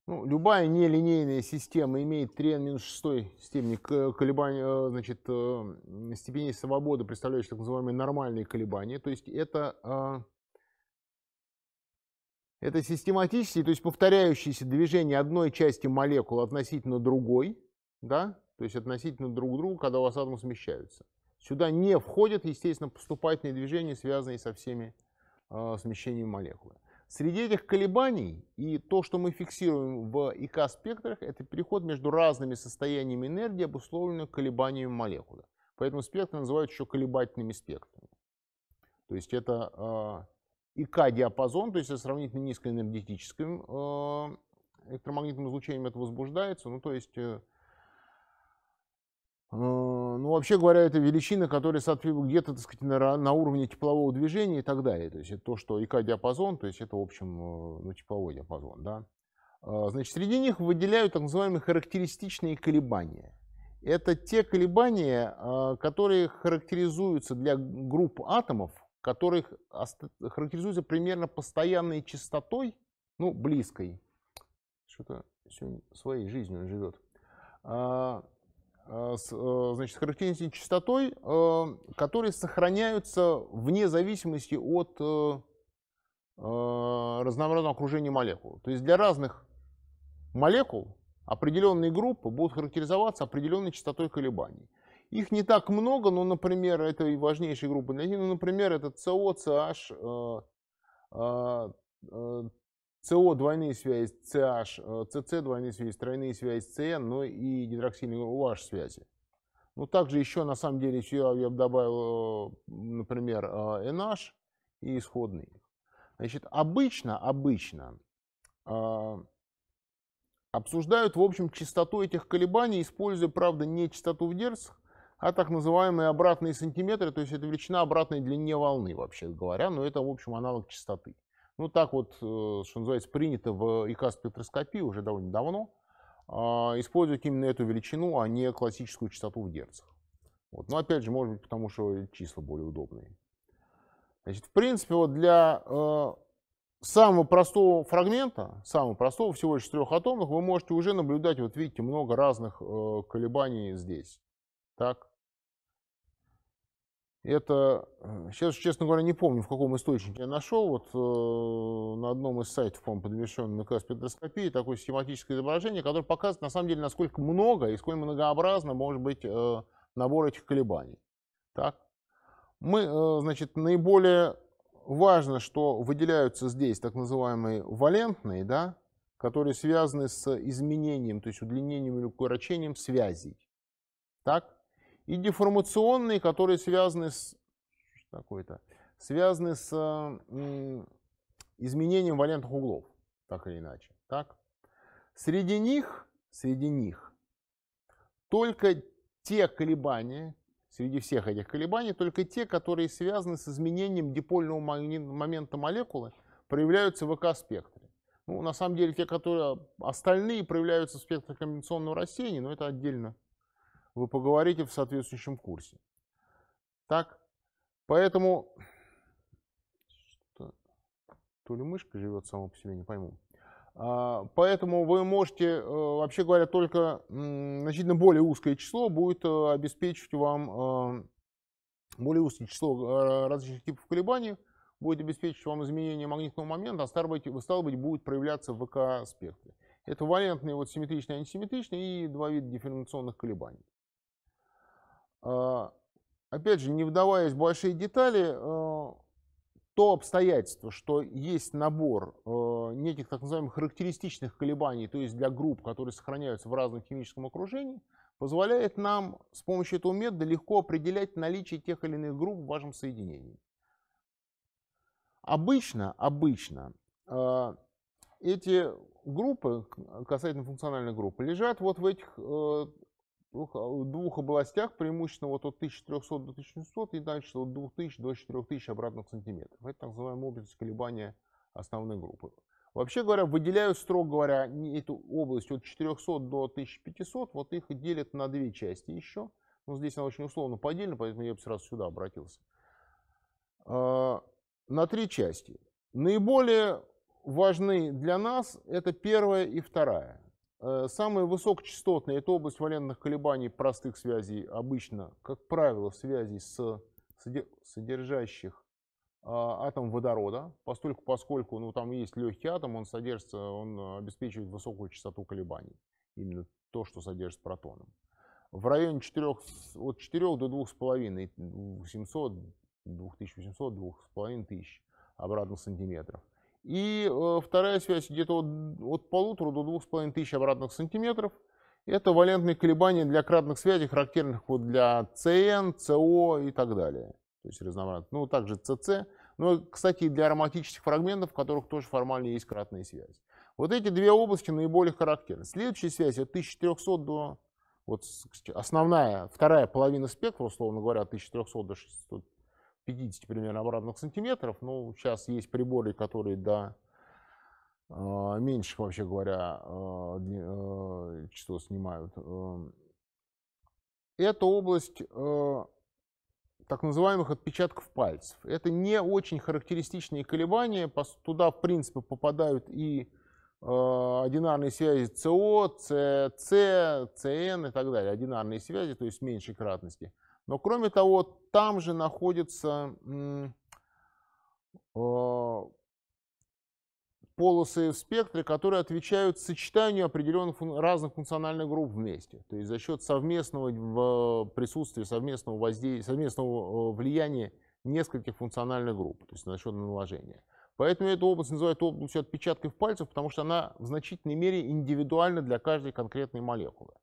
ну, любая нелинейная система имеет 3 n минус 6 степени колебания, э, значит, э, степеней свободы, представляющих так называемые нормальные колебания. То есть это, э, это систематические, то есть повторяющиеся движения одной части молекулы относительно другой, да, то есть относительно друг друга, когда у вас атомы смещаются. Сюда не входят, естественно, поступательные движения, связанные со всеми э, смещениями молекулы. Среди этих колебаний и то, что мы фиксируем в ИК-спектрах, это переход между разными состояниями энергии, обусловленными колебаниями молекулы. Поэтому спектры называют еще колебательными спектрами. То есть это э, ИК-диапазон, то есть это сравнительно низкоэнергетическим э, а, электромагнитным излучением это возбуждается, ну то есть э, Э, ну, вообще говоря, это величина, которая соответствует где-то, так сказать, на, на уровне теплового движения и так далее. То есть это то, что ИК-диапазон, то есть это, в общем, э, ну, тепловой диапазон, да. Э, значит, среди них выделяют так называемые характеристичные колебания. Это те колебания, которые характеризуются для групп атомов, которых характеризуются примерно постоянной частотой, ну, близкой. Что-то сегодня своей жизнью он живет Э, э, значит, с характеристики частотой, э, которые сохраняются вне зависимости от разнообразного окружения молекул. То есть для разных молекул определенные группы будут характеризоваться определенной частотой колебаний. Их не так много, но, например, это и важнейшие группы для них, ну, например, это CO, CH, СО двойные связи CH, CC двойные связи, э, тройные связи CN, ну и гидроксильные OH связи. Ну, также еще, на самом деле, я бы добавил, э, например, NH э, и исходный. Значит, обычно, обычно э, обсуждают, в общем, частоту этих колебаний, используя, правда, не частоту в дерцах, а так называемые обратные сантиметры, то есть это величина обратной длине волны, вообще говоря, но это, в общем, аналог частоты. Ну, так вот, э, что называется, принято в ИК спектроскопии уже довольно давно, а, использовать именно эту величину, а не классическую частоту в герцах. Вот. Но опять же, может быть, потому что числа более удобные. Значит, в принципе, вот для э, самого простого фрагмента, самого простого, всего лишь трех атомных, вы можете уже наблюдать, вот видите, много разных э, колебаний здесь. Так? Это, сейчас, э, честно говоря, не помню, в каком источнике я нашел, вот э, на одном из сайтов, по-моему, подвешенном как спектроскопии, такое схематическое изображение, которое показывает, на самом деле, насколько много и сколь многообразно может быть э, набор этих колебаний. Так? Мы, э, значит, наиболее важно, что выделяются здесь так называемые валентные, да, которые связаны с изменением, то есть удлинением или укорочением связей. Так? и деформационные, которые связаны с такой-то, связаны с э, изменением вариантных углов, так или иначе. Так? Среди них, среди них только те колебания, среди всех этих колебаний, только те, которые связаны с изменением дипольного момента молекулы, проявляются в ЭК-спектре. Ну, на самом деле, те, которые а, остальные проявляются в спектре комбинационного рассеяния, но это отдельно вы поговорите в соответствующем курсе. Так? Поэтому... Что? То ли мышка живет сама по себе, не пойму. А, поэтому вы можете, э, вообще говоря, только значительно более узкое число будет э, обеспечивать вам, э, более узкое число различных типов колебаний будет обеспечивать вам изменение магнитного момента, а стало быть, будет проявляться в ВК-спектре. Это валентные, вот симметричные, антисимметричные и два вида дифференциационных колебаний. А, опять же, не вдаваясь в большие детали, а, то обстоятельство, что есть набор а, неких так называемых характеристичных колебаний, то есть для групп, которые сохраняются в разном химическом окружении, позволяет нам с помощью этого метода легко определять наличие тех или иных групп в вашем соединении. Обычно, обычно эти группы, касательно функциональной группы, лежат вот в этих а, в двух областях преимущественно вот от 1300 до 1600 и дальше от 2000 до 4000 обратных сантиметров. Это так называемая область колебания основной группы. Вообще говоря, выделяют, строго говоря, эту область от 400 до 1500, вот их делят на две части еще. Но ну, здесь она очень условно поделена, поэтому я бы сразу сюда обратился. А, на три части. Наиболее важны для нас это первая и вторая. Э, Самая высокочастотная – это область валентных колебаний простых связей, обычно, как правило, связей с содержащих а, атом водорода, поскольку, поскольку ну, там есть легкий атом, он содержится, он обеспечивает высокую частоту колебаний, именно то, что содержит протоном. В районе 4, от 4 до 2,5, 700, 2800, тысяч обратных сантиметров. И э, вторая связь где-то от, от полутора до двух с половиной тысяч обратных сантиметров. Это валентные колебания для кратных связей, характерных вот для CN, CO и так далее. То есть разнообразных. Ну, также CC. Ну, кстати, и для ароматических фрагментов, в которых тоже формально есть кратные связи. Вот эти две области наиболее характерны. Следующая связь от 1300 до... Вот основная, вторая половина спектра, условно говоря, от 1300 до 600. 50 примерно обратных сантиметров. Ну, сейчас есть приборы, которые до а, меньших, вообще говоря, а, а, число снимают. Эм, Это область так называемых отпечатков пальцев. Это не очень характеристичные колебания. Туда, в принципе, попадают и одинарные связи СО, СЦ, СН и так далее. Одинарные связи, то есть меньшей кратности. Но кроме того, там же находятся а, полосы в спектре, которые отвечают сочетанию определенных разных функциональных групп вместе. То есть за счет совместного э, присутствия, совместного воздействия, совместного э, влияния нескольких функциональных групп, то есть за счет наложения. Поэтому эту область называют областью отпечатков пальцев, потому что она в значительной мере индивидуальна для каждой конкретной молекулы.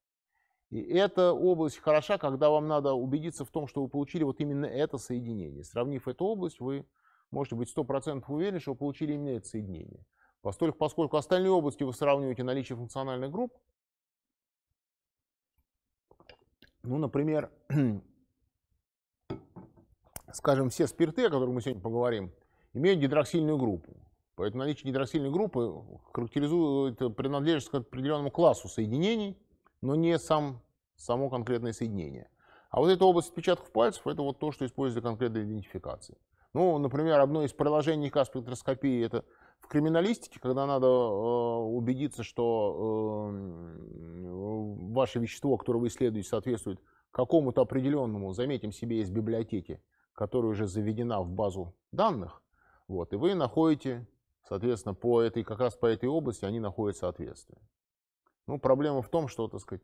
И эта область хороша, когда вам надо убедиться в том, что вы получили вот именно это соединение. Сравнив эту область, вы можете быть 100% уверены, что вы получили именно это соединение. Поскольку, поскольку остальные области вы сравниваете наличие функциональных групп, ну, например, скажем, все спирты, о которых мы сегодня поговорим, имеют гидроксильную группу. Поэтому наличие гидроксильной группы характеризует принадлежность к определенному классу соединений – но не сам, само конкретное соединение. А вот эта область отпечатков пальцев – это вот то, что используется для конкретной идентификации. Ну, например, одно из приложений к – это в криминалистике, когда надо э, убедиться, что э, ваше вещество, которое вы исследуете, соответствует какому-то определенному, заметим себе, из библиотеки, которая уже заведена в базу данных, вот, и вы находите, соответственно, по этой, как раз по этой области они находят соответствие. Ну, проблема в том, что, так сказать,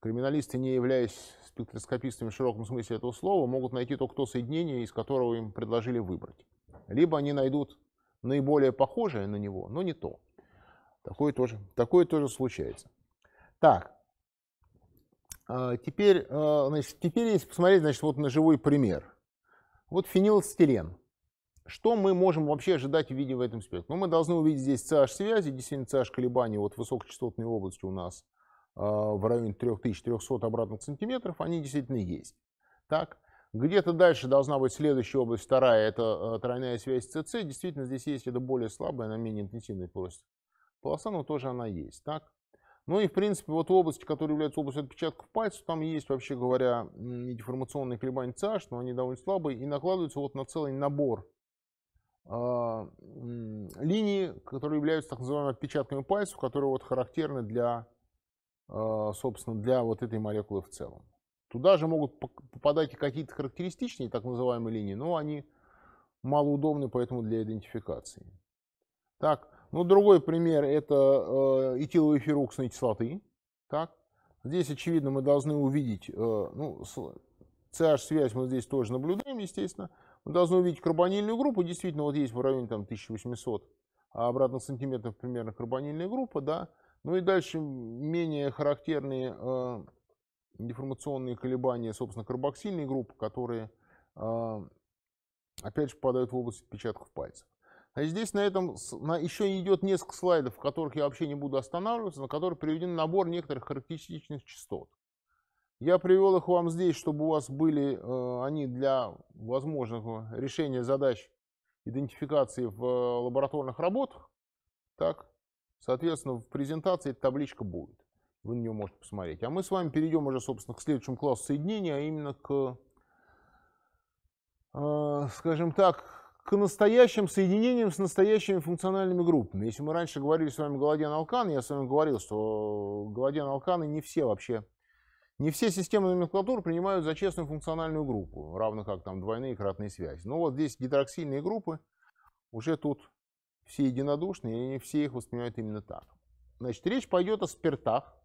криминалисты, не являясь спектроскопистами в широком смысле этого слова, могут найти только то соединение, из которого им предложили выбрать. Либо они найдут наиболее похожее на него, но не то. Такое тоже, такое тоже случается. Так, а, теперь, а, значит, теперь если посмотреть, значит, вот на живой пример. Вот фенилстирен. Что мы можем вообще ожидать, видя в этом спектре? Ну, мы должны увидеть здесь CH-связи, действительно CH-колебания от высокочастотной области у нас э, в районе 3300 обратных сантиметров, они действительно есть. Так? Где-то дальше должна быть следующая область, вторая, это э, тройная связь CC. Действительно, здесь есть это более слабая, она менее интенсивная полоса, полоса но тоже она есть. Так? Ну и, в принципе, вот области, которые являются областью отпечатков пальцев, там есть, вообще говоря, деформационные колебания CH, но они довольно слабые и накладываются вот на целый набор а, линии, которые являются так называемыми отпечатками пальцев, которые вот характерны для, а, собственно, для вот этой молекулы в целом. Туда же могут попадать и какие-то характеристичные так называемые линии, но они малоудобны, поэтому для идентификации. Так, ну другой пример это а, этиловые эфируксной кислоты. Так, здесь очевидно мы должны увидеть, ну CH-связь мы здесь тоже наблюдаем, естественно, мы должны увидеть карбонильную группу. Действительно, вот есть в районе там, 1800 а обратных сантиметров примерно карбонильная группа, да. Ну и дальше менее характерные э, деформационные колебания, собственно, карбоксильной группы, которые, э, опять же, попадают в область отпечатков пальцев. Значит, здесь на этом на, еще идет несколько слайдов, в которых я вообще не буду останавливаться, на которых приведен набор некоторых характеристичных частот. Я привел их вам здесь, чтобы у вас были э, они для возможного решения задач идентификации в э, лабораторных работах. Так, соответственно, в презентации эта табличка будет. Вы на нее можете посмотреть. А мы с вами перейдем уже, собственно, к следующему классу соединения, а именно к, э, скажем так, к настоящим соединениям с настоящими функциональными группами. Если мы раньше говорили с вами галаден-алканы, я с вами говорил, что галаден-алканы не все вообще не все системы номенклатур принимают за честную функциональную группу, равно как там двойные и кратные связи. Но ну вот здесь гидроксильные группы уже тут все единодушны, и не все их воспринимают именно так. Значит, речь пойдет о спиртах,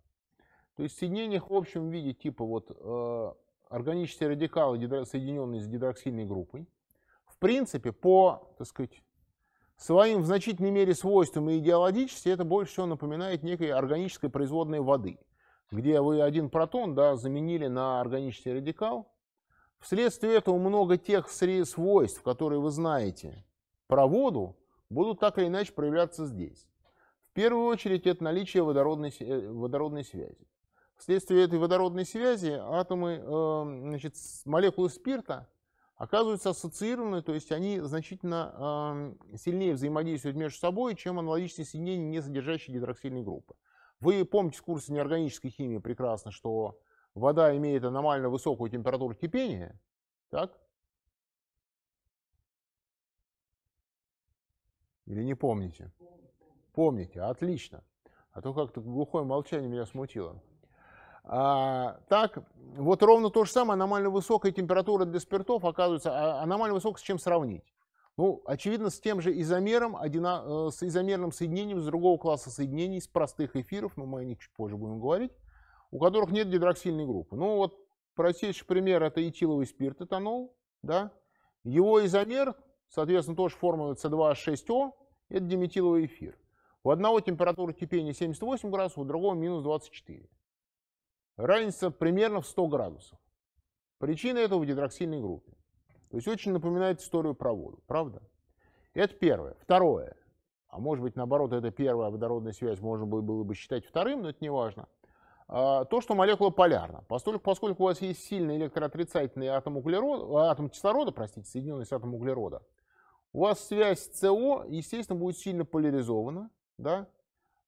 то есть соединениях в общем виде типа вот э, органические радикалы, соединенные с гидроксильной группой. В принципе, по, так сказать, своим в значительной мере свойствам и идеологически это больше всего напоминает некой органической производной воды – где вы один протон да, заменили на органический радикал. Вследствие этого много тех свойств, которые вы знаете про воду, будут так или иначе проявляться здесь. В первую очередь это наличие водородной, э, водородной связи. Вследствие этой водородной связи атомы, эм, значит, молекулы спирта оказываются ассоциированы, то есть они значительно эм, сильнее взаимодействуют между собой, чем аналогичные соединения, не содержащие гидроксильной группы. Вы помните с курса неорганической химии прекрасно, что вода имеет аномально высокую температуру кипения, так? Или не помните? Помните, отлично. А то как-то глухое молчание меня смутило. А, так, вот ровно то же самое, аномально высокая температура для спиртов, оказывается, а, аномально высокая с чем сравнить? Ну, очевидно, с тем же изомером, одина, э, с изомерным соединением с другого класса соединений, с простых эфиров, но мы о них чуть позже будем говорить, у которых нет гидроксильной группы. Ну, вот простейший пример – это этиловый спирт, этанол, да? Его изомер, соответственно, тоже формула С2H6О, это диметиловый эфир. У одного температура кипения 78 градусов, у другого минус 24. Разница примерно в 100 градусов. Причина этого в гидроксильной группе. То есть очень напоминает историю про воду, правда? Это первое. Второе. А может быть, наоборот, это первая водородная связь можно было бы считать вторым, но это не важно. А, то, что молекула полярна. Поскольку, поскольку у вас есть сильный электроотрицательный атом, углерода, атом кислорода, простите, соединенный с атомом углерода, у вас связь СО, естественно, будет сильно поляризована, да,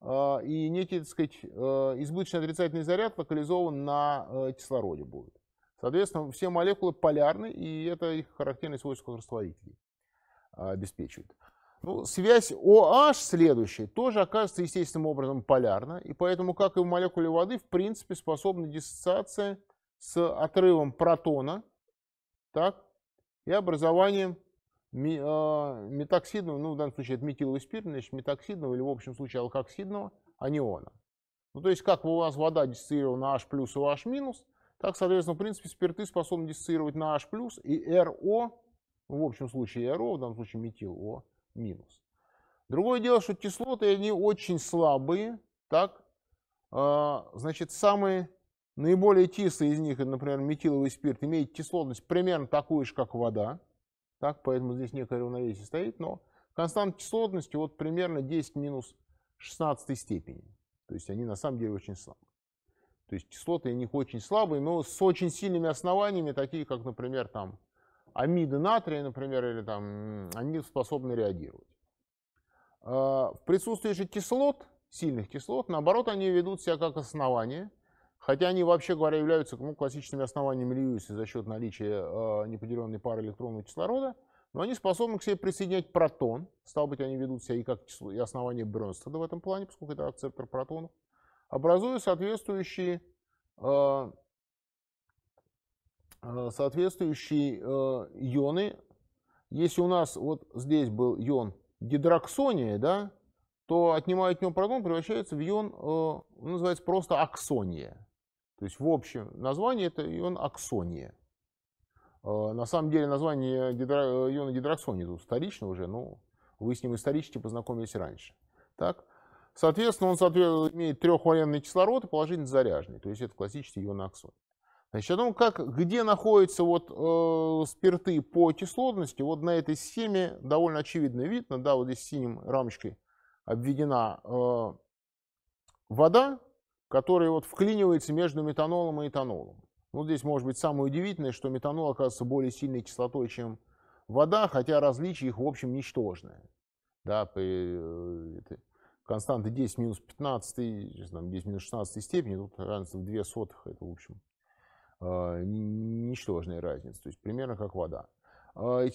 а, и некий, так сказать, э, избыточный отрицательный заряд локализован на э, кислороде будет. Соответственно, все молекулы полярны, и это их характерное свойство растворителей а, обеспечивает. Ну, связь OH следующая тоже окажется естественным образом полярна, и поэтому, как и в молекуле воды, в принципе способна диссоциация с отрывом протона так, и образованием а, метоксидного, ну в данном случае это метиловый спирт, значит метоксидного или в общем случае алкоксидного аниона. Ну то есть как у вас вода диссоциирована H плюс OH минус, так, соответственно, в принципе, спирты способны диссоциировать на H+, и RO, в общем случае RO, в данном случае метил О-. Другое дело, что кислоты, они очень слабые, так, а, значит, самые наиболее кислые из них, например, метиловый спирт, имеет кислотность примерно такую же, как вода, так, поэтому здесь некое равновесие стоит, но констант кислотности вот примерно 10 минус 16 степени, то есть они на самом деле очень слабы. То есть кислоты у них очень слабые, но с очень сильными основаниями, такие как, например, там, амиды натрия, например, или там, они способны реагировать. А, в присутствии же кислот, сильных кислот, наоборот, они ведут себя как основания, хотя они, вообще говоря, являются ну, классическими основаниями Льюиса за счет наличия а, неподеленной пары электронного кислорода, но они способны к себе присоединять протон, стало быть, они ведут себя и как кисло, и основание Брёнстеда в этом плане, поскольку это акцептор протонов образуя соответствующий, э, э, соответствующие э, ионы. Если у нас вот здесь был ион гидроксония, да, то отнимая от него протон, превращается в ион, э, называется просто аксония. То есть в общем название это ион аксония. На самом деле название гидро... иона гидроксония тут вторично уже, но вы с ним исторически познакомились раньше. Так? Соответственно, он имеет трехваренный кислород и положительно заряженный. То есть это классический ионооксид. Значит, о том, как, где находятся вот, э, спирты по кислотности, вот на этой схеме довольно очевидно видно, да, вот здесь синим рамочкой обведена э, вода, которая вот вклинивается между метанолом и этанолом. Ну здесь может быть самое удивительное, что метанол оказывается более сильной кислотой, чем вода, хотя различия их, в общем, ничтожное. Да, при, э, константы 10 минус 15, там, 10 минус 16 степени, тут разница в 2 сотых, это, в общем, э, ничтожная разница, то есть примерно как вода. Э,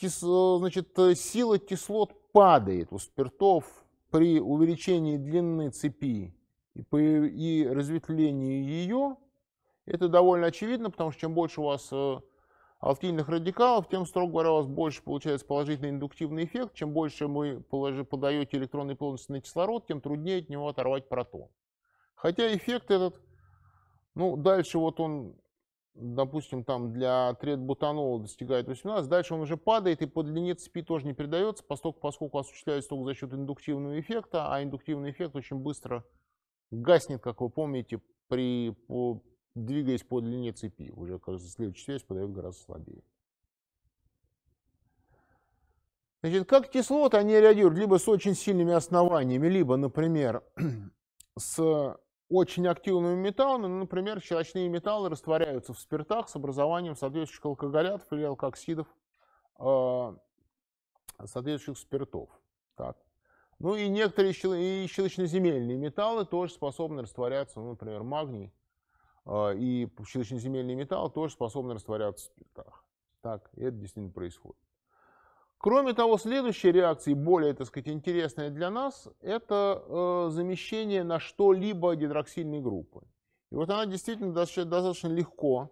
значит, э, сила кислот падает у спиртов при увеличении длины цепи и, по, и разветвлении ее. Это довольно очевидно, потому что чем больше у вас алкильных радикалов, тем, строго говоря, у вас больше получается положительный индуктивный эффект. Чем больше вы подаете электронный плотностный кислород, тем труднее от него оторвать протон. Хотя эффект этот, ну, дальше вот он, допустим, там для тредбутанола достигает 18, дальше он уже падает и по длине цепи тоже не передается, поскольку, поскольку осуществляется только за счет индуктивного эффекта, а индуктивный эффект очень быстро гаснет, как вы помните, при, по, двигаясь по длине цепи. Уже, кажется, следующая связь подает гораздо слабее. Значит, как кислоты, они реагируют либо с очень сильными основаниями, либо, например, с очень активными металлами. Ну, например, щелочные металлы растворяются в спиртах с образованием соответствующих алкоголятов или алкоксидов э, соответствующих спиртов. Так. Ну и некоторые щел... и щелочноземельные металлы тоже способны растворяться, ну, например, магний а, и щелочноземельный металл тоже способны растворяться в спиртах. Так, это действительно происходит. Кроме того, следующая реакция, более, так сказать, интересная для нас, это э, замещение на что-либо гидроксильной группы. И вот она действительно достаточно легко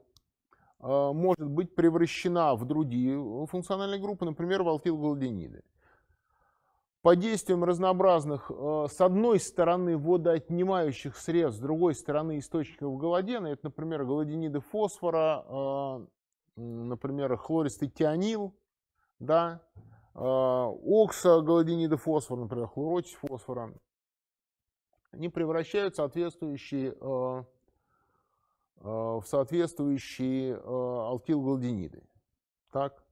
э, может быть превращена в другие функциональные группы, например, в алтилгладениды по действиям разнообразных, э, с одной стороны, водоотнимающих средств, с другой стороны, источников галогена, это, например, галогениды фосфора, э, например, хлористый тианил, да, э, оксогалогениды фосфора, например, хлоротис фосфора, они превращают соответствующие, в соответствующие алкилгалодениды. Так?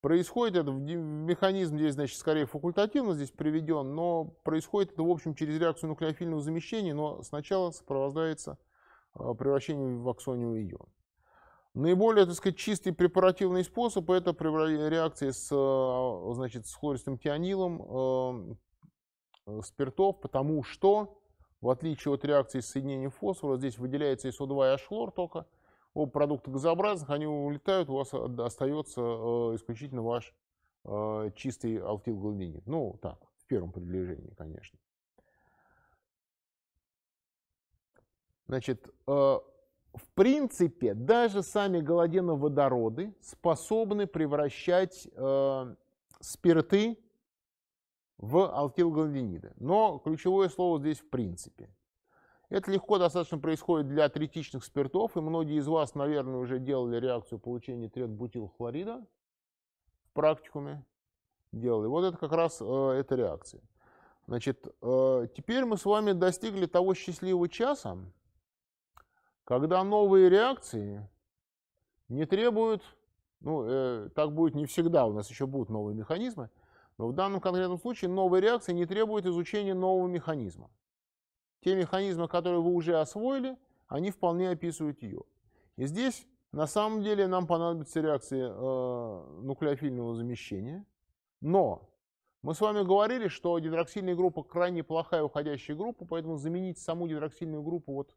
Происходит это, механизм здесь, значит, скорее факультативно здесь приведен, но происходит это, в общем, через реакцию нуклеофильного замещения, но сначала сопровождается э, превращением в аксонию ион. Наиболее, так сказать, чистый препаративный способ – это реакции с, э, значит, с хлористым тианилом э, э, спиртов, потому что, в отличие от реакции с соединением фосфора, здесь выделяется СО2 и H-хлор только – о продуктах газообразных, они улетают, у вас э, остается э, исключительно ваш э, чистый алтилгалденид. Ну, так, в первом приближении, конечно. Значит, в принципе, даже сами галогеноводороды способны превращать спирты в алтилгалдениды. Но ключевое слово здесь в принципе. Это легко достаточно происходит для третичных спиртов, и многие из вас, наверное, уже делали реакцию получения третбутилхлорида в практикуме. Делали. Вот это как раз э, эта реакция. Значит, э, теперь мы с вами достигли того счастливого часа, когда новые реакции не требуют, ну, э, так будет не всегда, у нас еще будут новые механизмы, но в данном конкретном случае новые реакции не требуют изучения нового механизма. Те механизмы, которые вы уже освоили, они вполне описывают ее. И здесь на самом деле нам понадобится реакция э, нуклеофильного замещения. Но мы с вами говорили, что гидроксильная группа крайне плохая уходящая группа, поэтому заменить саму гидроксильную группу, вот,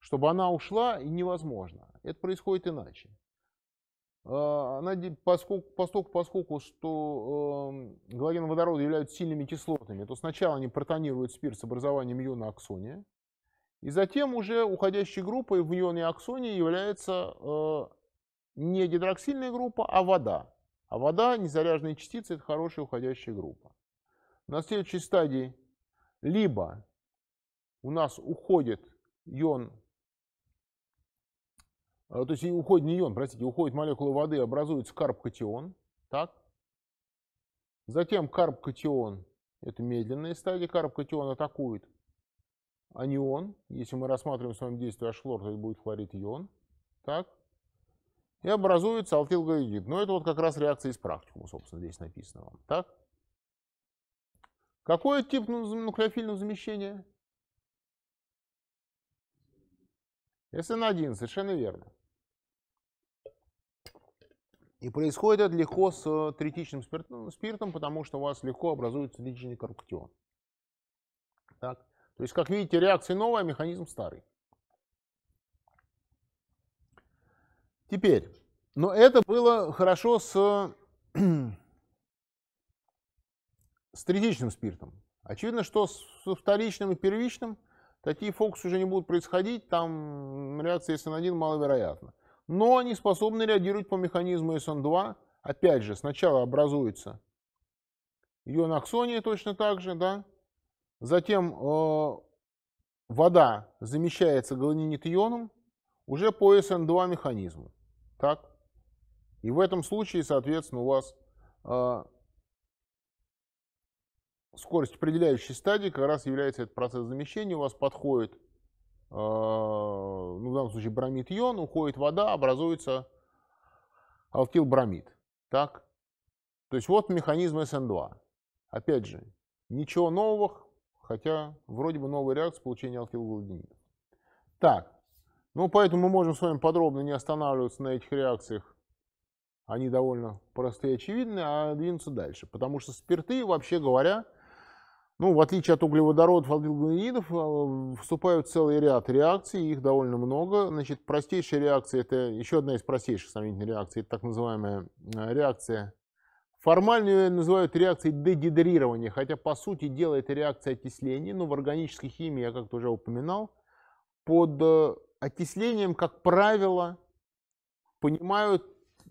чтобы она ушла, невозможно. Это происходит иначе. А, она, поскольку, поскольку, поскольку что э, эм, галогены водорода являются сильными кислотами, то сначала они протонируют спирт с образованием иона аксония, и затем уже уходящей группой в ионе аксония является э, не гидроксильная группа, а вода. А вода, незаряженные частицы, это хорошая уходящая группа. На следующей стадии либо у нас уходит ион а, то есть уходит не ион, простите, уходит молекула воды, образуется карбкатион, так? Затем карбкатион, это медленная стадия, карбкатион атакует анион, если мы рассматриваем с вами действие h то это будет хлорид-ион, так? И образуется алтилгоидид. Но ну, это вот как раз реакция из практикума, собственно, здесь написано вам, так? Какой тип нуклеофильного замещения? СН1, совершенно верно. И происходит это легко с э, третичным спиртом, ну, спиртом потому что у вас легко образуется личный карктион. Так. То есть, как видите, реакция новая, механизм старый. Теперь, но это было хорошо с, с третичным спиртом. Очевидно, что с вторичным и первичным такие фокусы уже не будут происходить, там реакция если на один маловероятна но они способны реагировать по механизму SN2. Опять же, сначала образуется ион аксония точно так же, да? Затем э, вода замещается галанинит-ионом уже по SN2 механизму. Так? И в этом случае, соответственно, у вас э, скорость определяющей стадии как раз является этот процесс замещения, у вас подходит а, ну, в данном случае бромид ион, уходит вода, образуется алкилбромид. Так? То есть вот механизм СН2. Опять же, ничего нового, хотя вроде бы новая реакция получения алкилглутенида. Так, ну поэтому мы можем с вами подробно не останавливаться на этих реакциях. Они довольно простые и очевидные, а двинуться дальше. Потому что спирты, вообще говоря, ну, в отличие от углеводородов, алдилгоидов, а, вступают целый ряд реакций, их довольно много. Значит, простейшая реакция, это еще одна из простейших сомнительных реакций, это так называемая а, реакция. Формально ее называют реакцией дегидрирования, хотя по сути дела это реакция окисления, но в органической химии, я как-то уже упоминал, под э, окислением, как правило, понимают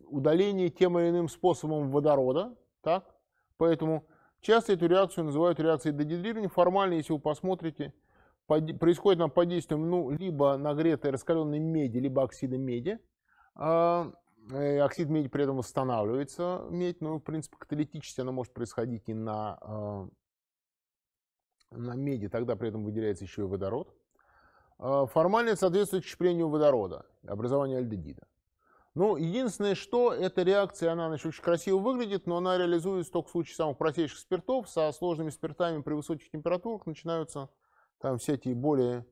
удаление тем или иным способом водорода, так? Поэтому Часто эту реакцию называют реакцией дегидрирования. Формально, если вы посмотрите, под, происходит она под действием ну, либо нагретой раскаленной меди, либо оксида меди. А, э, оксид меди при этом восстанавливается, медь, но, ну, в принципе, каталитически она может происходить и на, а, на меди, тогда при этом выделяется еще и водород. А, формально это соответствует щеплению водорода и образованию альдегида. Ну, единственное, что эта реакция, она значит, очень красиво выглядит, но она реализуется только в случае самых простейших спиртов. Со сложными спиртами при высоких температурах начинаются там все эти более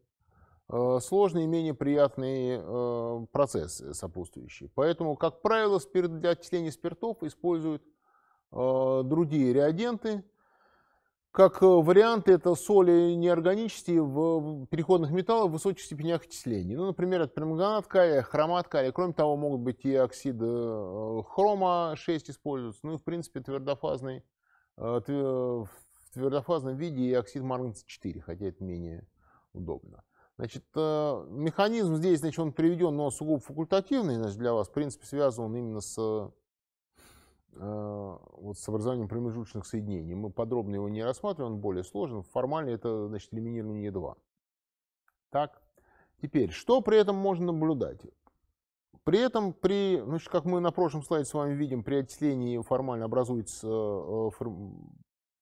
э, сложные менее приятные э, процессы сопутствующие. Поэтому, как правило, спирт для окисления спиртов используют э, другие реагенты, как э, варианты это соли неорганические в переходных металлах в высоких степенях окисления. Ну, например, это перманганат калия, хромат калия. Кроме того, могут быть и оксиды э, хрома 6 используются. Ну и, в принципе, твердофазный, э, в твердофазном виде и оксид марганца 4, хотя это менее удобно. Значит, механизм здесь, значит, он приведен, но сугубо факультативный, значит, для вас, в принципе, связан он именно с Э, вот с образованием промежуточных соединений. Мы подробно его не рассматриваем, он более сложен. Формально это значит элиминирование Е2. Так, теперь, что при этом можно наблюдать? При этом, при, ну, значит, как мы на прошлом слайде с вами видим, при окислении формально образуется, э, э,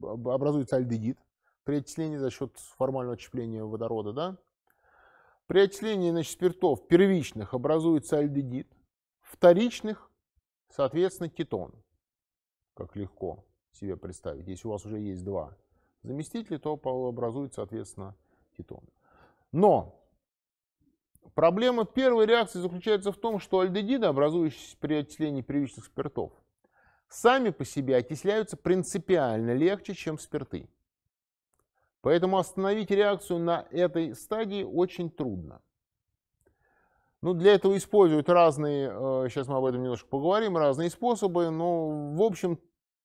образуется альдегид, при окислении за счет формального отщепления водорода, да? При окислении значит, спиртов первичных образуется альдегид, вторичных, соответственно, кетон как легко себе представить. Если у вас уже есть два заместителя, то образует, соответственно, кетон. Но проблема первой реакции заключается в том, что альдегиды, образующиеся при окислении привычных спиртов, сами по себе окисляются принципиально легче, чем спирты. Поэтому остановить реакцию на этой стадии очень трудно. Ну, для этого используют разные, сейчас э, мы об этом немножко поговорим, разные способы, но, в общем,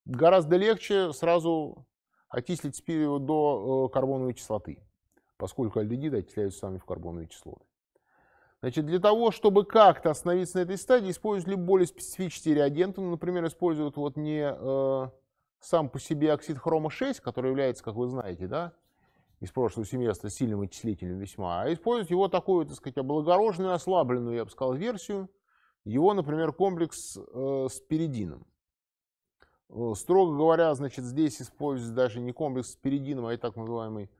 гораздо легче сразу окислить спирио до э, карбоновой кислоты, поскольку альдегиды окисляются сами в карбоновые кислоты. Значит, для того, чтобы как-то остановиться на этой стадии, используют либо более специфические реагенты. Ну, например, используют вот не э, сам по себе оксид хрома-6, который является, как вы знаете, да, из прошлого семестра сильным вычислителем весьма, а использовать его такую, так сказать, облагороженную, ослабленную, я бы сказал, версию, его, например, комплекс э, с перидином. Э, строго говоря, значит, здесь используется даже не комплекс с перидином, а и так называемый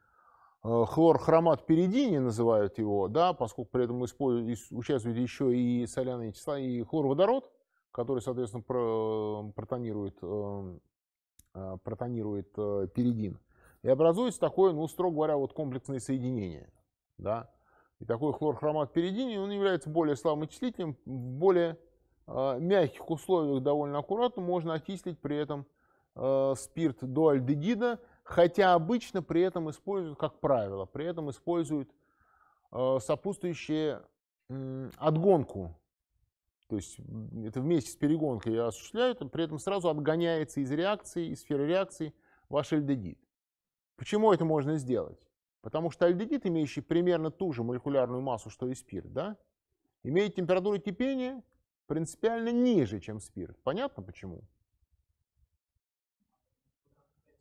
э, хлорхромат перидини называют его, да, поскольку при этом участвует еще и соляные числа, и хлорводород, который, соответственно, э, протонирует, эм, протонирует перидин. И образуется такое, ну, строго говоря, вот комплексное соединение. Да? И такой хлорхромат перидиний, он является более слабым очистителем, в более э, мягких условиях довольно аккуратно можно очистить при этом э, спирт до альдегида, хотя обычно при этом используют, как правило, при этом используют э, сопутствующие э, отгонку то есть это вместе с перегонкой осуществляют, при этом сразу отгоняется из реакции, из сферы реакции ваш альдегид. Почему это можно сделать? Потому что альдегид, имеющий примерно ту же молекулярную массу, что и спирт, да, имеет температуру кипения принципиально ниже, чем спирт. Понятно почему?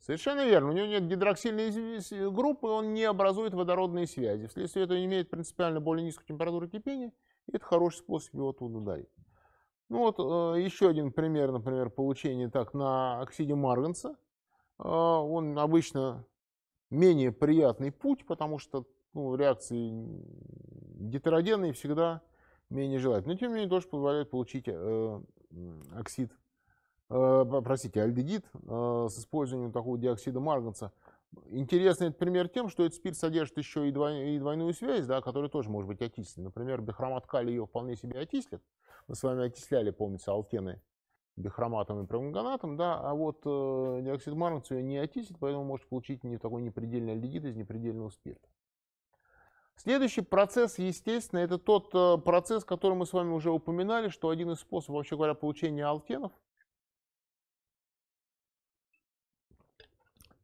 Совершенно верно. У него нет гидроксильной группы, он не образует водородные связи. Вследствие этого он имеет принципиально более низкую температуру кипения, и это хороший способ его оттуда ударить. Ну вот э, еще один пример, например, получения так на оксиде марганца. Э, он обычно менее приятный путь, потому что ну, реакции гетерогенные всегда менее желательны. Но тем не менее тоже позволяет получить э, оксид, э, простите, альдегид э, с использованием такого диоксида марганца. Интересный пример тем, что этот спирт содержит еще и, двой, и двойную связь, да, которая тоже может быть окислена. Например, бихромат калия ее вполне себе окислит. Мы с вами окисляли, помните, алтены бихроматом и промганатом, да, а вот э, диоксид марганца не очистит, поэтому может получить не такой непредельный альдегид из непредельного спирта. Следующий процесс, естественно, это тот э, процесс, который мы с вами уже упоминали, что один из способов, вообще говоря, получения алкенов,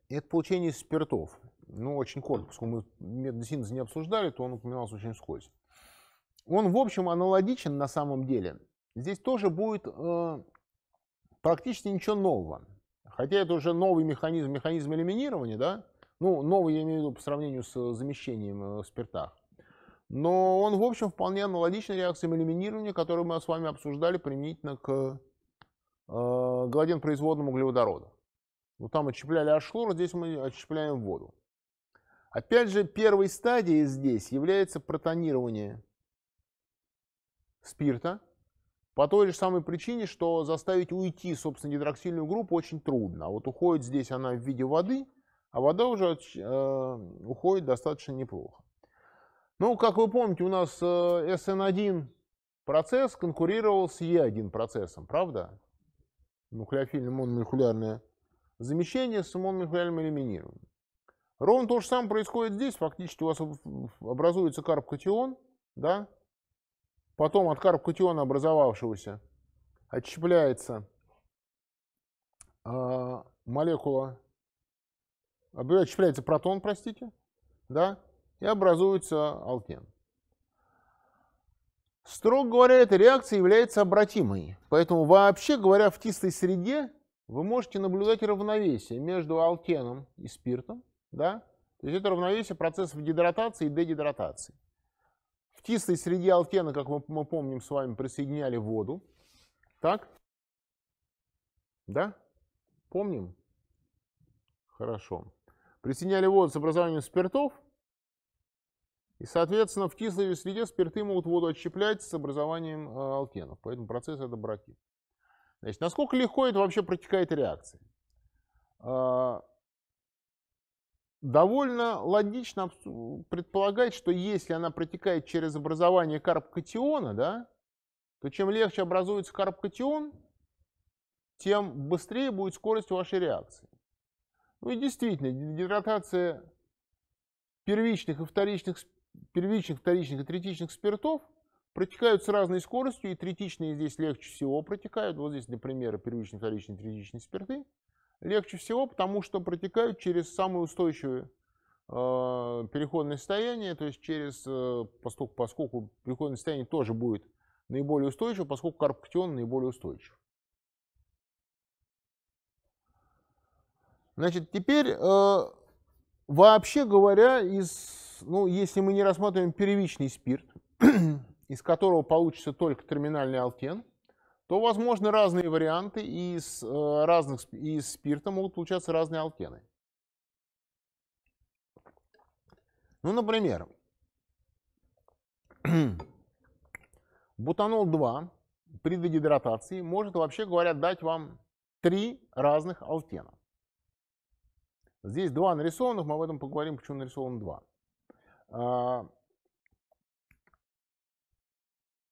это получение спиртов. Ну, очень коротко, поскольку мы методы синтеза не обсуждали, то он упоминался очень скользь. Он, в общем, аналогичен на самом деле. Здесь тоже будет э, практически ничего нового. Хотя это уже новый механизм, механизм элиминирования, да? Ну, новый я имею в виду по сравнению с э, замещением э, спирта. Но он, в общем, вполне аналогичен реакциям элиминирования, которую мы с вами обсуждали применительно к э, гладенпроизводному углеводороду. Ну, там отщепляли H-хлор, здесь мы отщепляем воду. Опять же, первой стадией здесь является протонирование спирта по той же самой причине, что заставить уйти, собственно, гидроксильную группу очень трудно. А вот уходит здесь она в виде воды, а вода уже э, уходит достаточно неплохо. Ну, как вы помните, у нас SN1 э, процесс конкурировал с E1 процессом, правда? Нуклеофильное мономолекулярное замещение с мономолекулярным элиминированием. Ровно то же самое происходит здесь. Фактически у вас образуется карбкатион, да, Потом от карбкутиона образовавшегося отщепляется э, молекула, отщепляется протон, простите, да, и образуется алкен. Строго говоря, эта реакция является обратимой. Поэтому вообще говоря, в чистой среде вы можете наблюдать равновесие между алкеном и спиртом. Да? То есть это равновесие процессов дегидратации и дегидратации чистой среди алкена, как мы, мы помним, с вами присоединяли воду. Так? Да? Помним? Хорошо. Присоединяли воду с образованием спиртов. И, соответственно, в кислой среде спирты могут воду отщеплять с образованием э, алкенов. Поэтому процесс это бракит. Значит, насколько легко это вообще протекает реакция? А, довольно логично предполагать, что если она протекает через образование карб да, то чем легче образуется карб тем быстрее будет скорость вашей реакции. Ну и действительно, дегидратация первичных и вторичных, первичных, вторичных и третичных спиртов протекают с разной скоростью, и третичные здесь легче всего протекают. Вот здесь, например, первичные, вторичные, третичные спирты. Легче всего, потому что протекают через самые устойчивые э, переходное состояние, то есть через, э, поскольку, поскольку переходное состояние тоже будет наиболее устойчиво, поскольку карптион наиболее устойчив. Значит, теперь э, вообще говоря, из, ну, если мы не рассматриваем первичный спирт, из которого получится только терминальный алкен то возможны разные варианты, и из, э, разных, и из спирта могут получаться разные алкены. Ну, например, бутанол-2 при дегидратации может, вообще говоря, дать вам три разных алкена. Здесь два нарисованных, мы об этом поговорим, почему нарисовано два. А,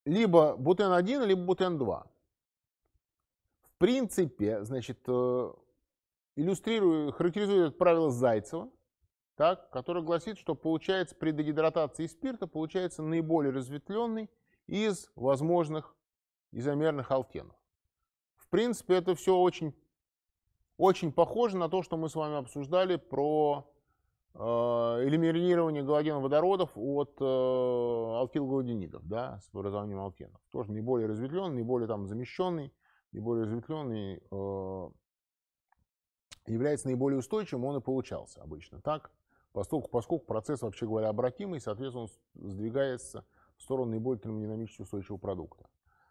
либо бутен-1, либо бутен-2 принципе, значит, э, иллюстрирую, характеризую это правило Зайцева, так, которое гласит, что получается при дегидратации спирта получается наиболее разветвленный из возможных изомерных алкенов. В принципе, это все очень, очень похоже на то, что мы с вами обсуждали про э, элиминирование галогенов-водородов от э, алкилгалогенидов да, с образованием алкенов. Тоже наиболее разветвленный, наиболее там замещенный и более разветвленный, э, является наиболее устойчивым, он и получался обычно. Так, поскольку, поскольку процесс, вообще говоря, обратимый, соответственно, он сдвигается в сторону наиболее термодинамически устойчивого продукта.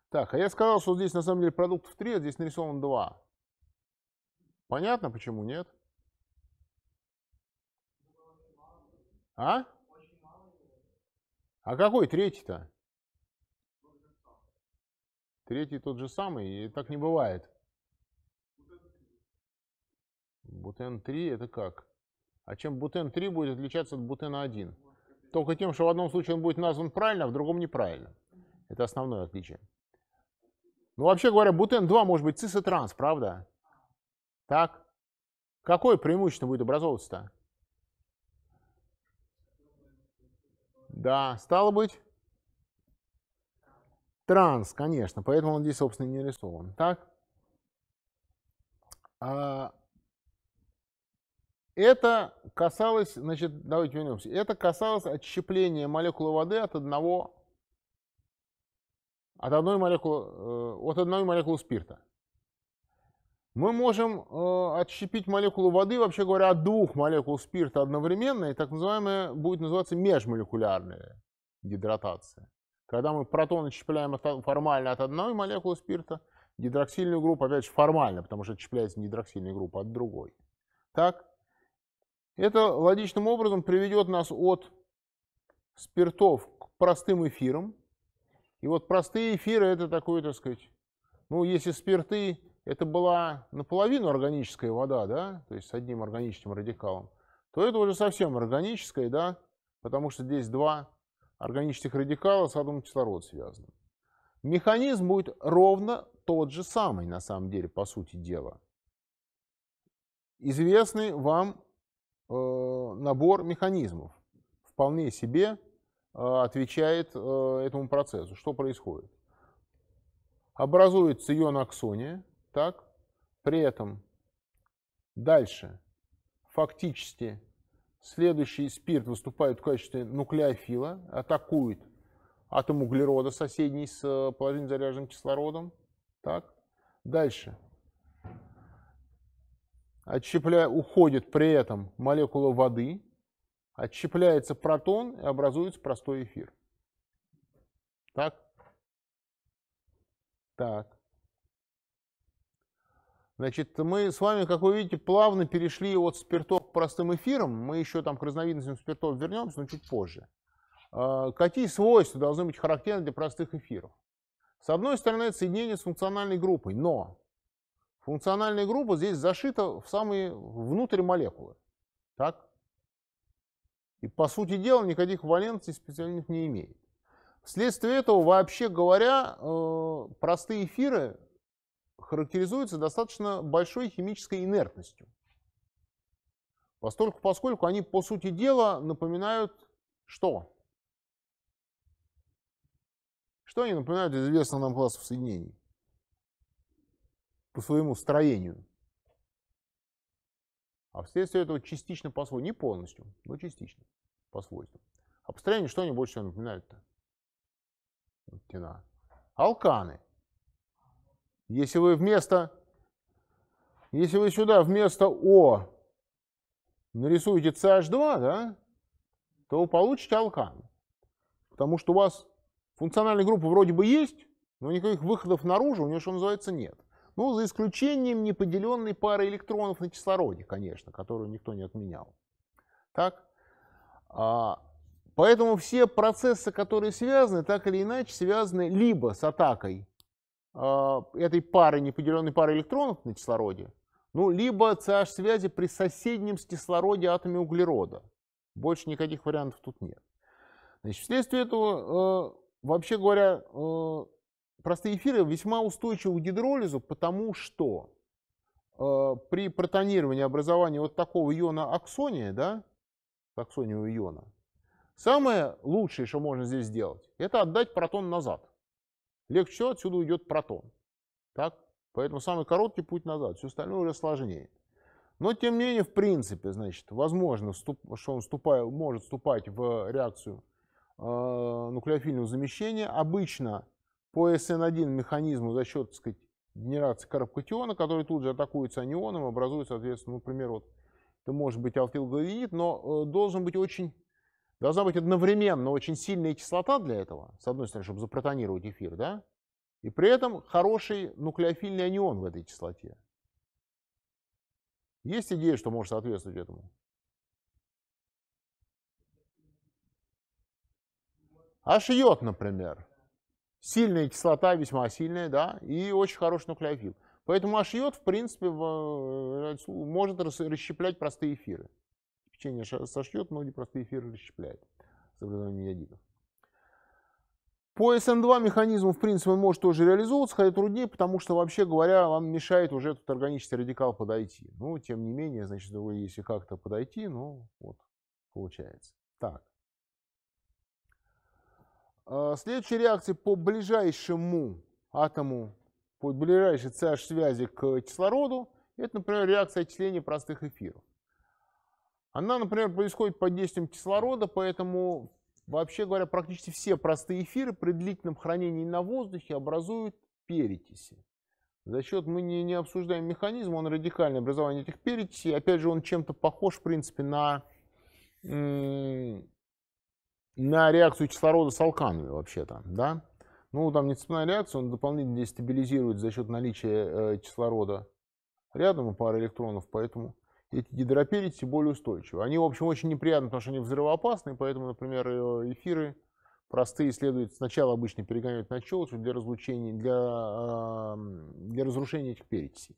Так, а я сказал, что здесь на самом деле продуктов 3, а здесь нарисован 2. Понятно, почему нет? А? А какой третий-то? Третий тот же самый, и так не бывает. Бутен-3 это как? А чем бутен-3 будет отличаться от бутена-1? Только тем, что в одном случае он будет назван правильно, а в другом неправильно. Это основное отличие. Ну, вообще говоря, бутен-2 может быть цисотранс, правда? Так? Какое преимущество будет образовываться-то? Да, стало быть, Транс, конечно, поэтому он здесь, собственно, не нарисован. Так? А это касалось, значит, давайте вернемся. Это касалось отщепления молекулы воды от одного, от одной молекулы, э, от одной молекулы спирта. Мы можем э, отщепить молекулу воды, вообще говоря, от двух молекул спирта одновременно, и так называемая будет называться межмолекулярная гидратация. Когда мы протоны чепляем формально от одной молекулы спирта, гидроксильную группу, опять же, формально, потому что чепляется не гидроксильная группа, а другой. Так? Это логичным образом приведет нас от спиртов к простым эфирам. И вот простые эфиры это такое, так сказать, ну, если спирты, это была наполовину органическая вода, да, то есть с одним органическим радикалом, то это уже совсем органическая, да, потому что здесь два органических радикалов с атомом кислорода связано. Механизм будет ровно тот же самый, на самом деле, по сути дела. Известный вам э, набор механизмов вполне себе э, отвечает э, этому процессу. Что происходит? Образуется ион аксония, так? При этом дальше фактически Следующий спирт выступает в качестве нуклеофила, атакует атом углерода, соседний с э, положительно заряженным кислородом. Так. Дальше. отщепляя Уходит при этом молекула воды, отщепляется протон и образуется простой эфир. Так? Так. Значит, мы с вами, как вы видите, плавно перешли от спиртов к простым эфирам. Мы еще там к разновидностям спиртов вернемся, но чуть позже. А, какие свойства должны быть характерны для простых эфиров? С одной стороны, это соединение с функциональной группой, но функциональная группа здесь зашита в самые внутрь молекулы. Так? И по сути дела никаких валентностей специальных не имеет. Вследствие этого, вообще говоря, э, простые эфиры характеризуются достаточно большой химической инертностью. Поскольку, поскольку они, по сути дела, напоминают что? Что они напоминают из известных нам классов соединений? По своему строению. А вследствие этого частично по свойству, не полностью, но частично по свойству. А по строению что они больше всего напоминают-то? Алканы. Если вы вместо, если вы сюда вместо О нарисуете CH2, да, то вы получите алкан. Потому что у вас функциональные группы вроде бы есть, но никаких выходов наружу у нее что называется, нет. Ну, за исключением неподеленной пары электронов на кислороде, конечно, которую никто не отменял. Так? А, поэтому все процессы, которые связаны, так или иначе связаны либо с атакой а, этой пары, неподеленной пары электронов на кислороде, ну, либо CH-связи при соседнем с кислороде атоме углерода. Больше никаких вариантов тут нет. Значит, вследствие этого, э, вообще говоря, э, простые эфиры весьма устойчивы к гидролизу, потому что э, при протонировании образования вот такого иона аксония, да, аксониевого иона, самое лучшее, что можно здесь сделать, это отдать протон назад. Легче всего отсюда уйдет протон. Так? Поэтому самый короткий путь назад, все остальное уже сложнее. Но, тем не менее, в принципе, значит, возможно, что он вступает, может вступать в реакцию э, нуклеофильного замещения. Обычно по СН1 механизму за счет, так сказать, генерации карбкатиона, который тут же атакуется анионом, образуют, соответственно, ну, например, вот это может быть алтилгалинит, но э, должен быть очень Должна быть одновременно очень сильная кислота для этого, с одной стороны, чтобы запротонировать эфир, да, и при этом хороший нуклеофильный анион в этой кислоте. Есть идея, что может соответствовать этому? Аж йод, например. Сильная кислота, весьма сильная, да, и очень хороший нуклеофил. Поэтому аж йод, в принципе, э, может расщеплять простые эфиры течение сошьет, но просто эфир расщепляет соблюдание ядидов. По СН2 механизму, в принципе, он может тоже реализовываться, хотя труднее, потому что, вообще говоря, вам мешает уже этот органический радикал подойти. Но тем не менее, значит, вы если как-то подойти, ну, вот, получается. Так. А, следующая реакция по ближайшему атому, по ближайшей CH-связи к кислороду, это, например, реакция окисления простых эфиров. Она, например, происходит под действием кислорода, поэтому, вообще говоря, практически все простые эфиры при длительном хранении на воздухе образуют перекиси. За счет мы не, не обсуждаем механизм, он радикальное образование этих перекисей. Опять же, он чем-то похож, в принципе, на, на реакцию кислорода с алканами вообще-то. Да? Ну, там не цепная реакция, он дополнительно дестабилизирует за счет наличия э, кислорода рядом и пары электронов, поэтому эти гидроперити более устойчивы. Они, в общем, очень неприятны, потому что они взрывоопасны, поэтому, например, э, эфиры простые следует сначала обычно перегонять на челочку для разлучения, для, для разрушения этих перекисей.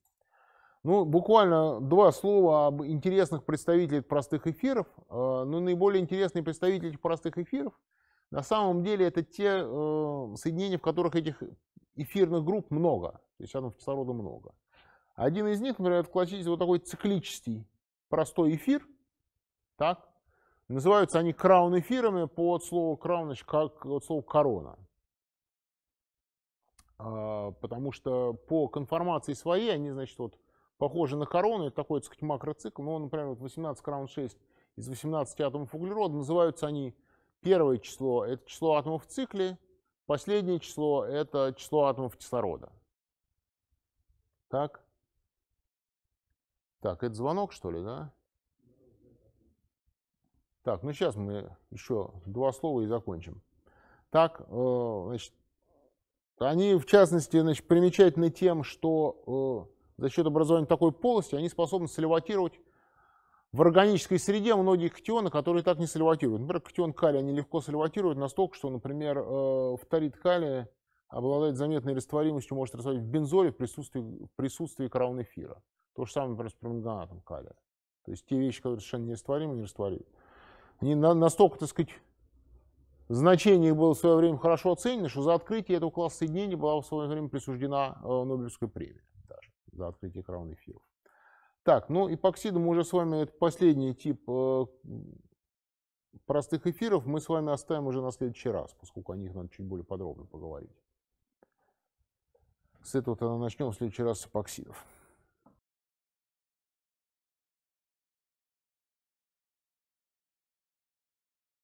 Ну, буквально два слова об интересных представителях простых эфиров. А, но ну, наиболее интересные представители этих простых эфиров на самом деле это те э, соединения, в которых этих эфирных групп много, то есть атомов кислорода много. Один из них, например, это классический вот такой циклический простой эфир, так? Называются они краун-эфирами по слову краун, как от слова корона. А, потому что по конформации своей они, значит, вот похожи на корону, это такой, так сказать, макроцикл. Ну, например, вот 18 краун 6 из 18 атомов углерода, называются они первое число – это число атомов в цикле, последнее число – это число атомов кислорода. Так? Так, это звонок, что ли, да? Так, ну сейчас мы еще два слова и закончим. Так, э, значит, они, в частности, значит, примечательны тем, что э, за счет образования такой полости они способны сальватировать в органической среде многие катионы, которые так не сальватируют. Например, катион калия они легко сальватируют настолько, что, например, э, фторид калия обладает заметной растворимостью, может растворить в бензоле в присутствии, в присутствии кораллоэфира. То же самое, например, с промганатом калия. То есть те вещи, которые совершенно нерастворимы, растворимы, Они на, настолько, так сказать, значение их было в свое время хорошо оценено, что за открытие этого класса соединений была в свое время присуждена э, Нобелевская премия даже за открытие крауна эфиров. Так, ну эпоксиды, мы уже с вами, это последний тип э, простых эфиров, мы с вами оставим уже на следующий раз, поскольку о них надо чуть более подробно поговорить. С этого-то начнем в следующий раз с эпоксидов.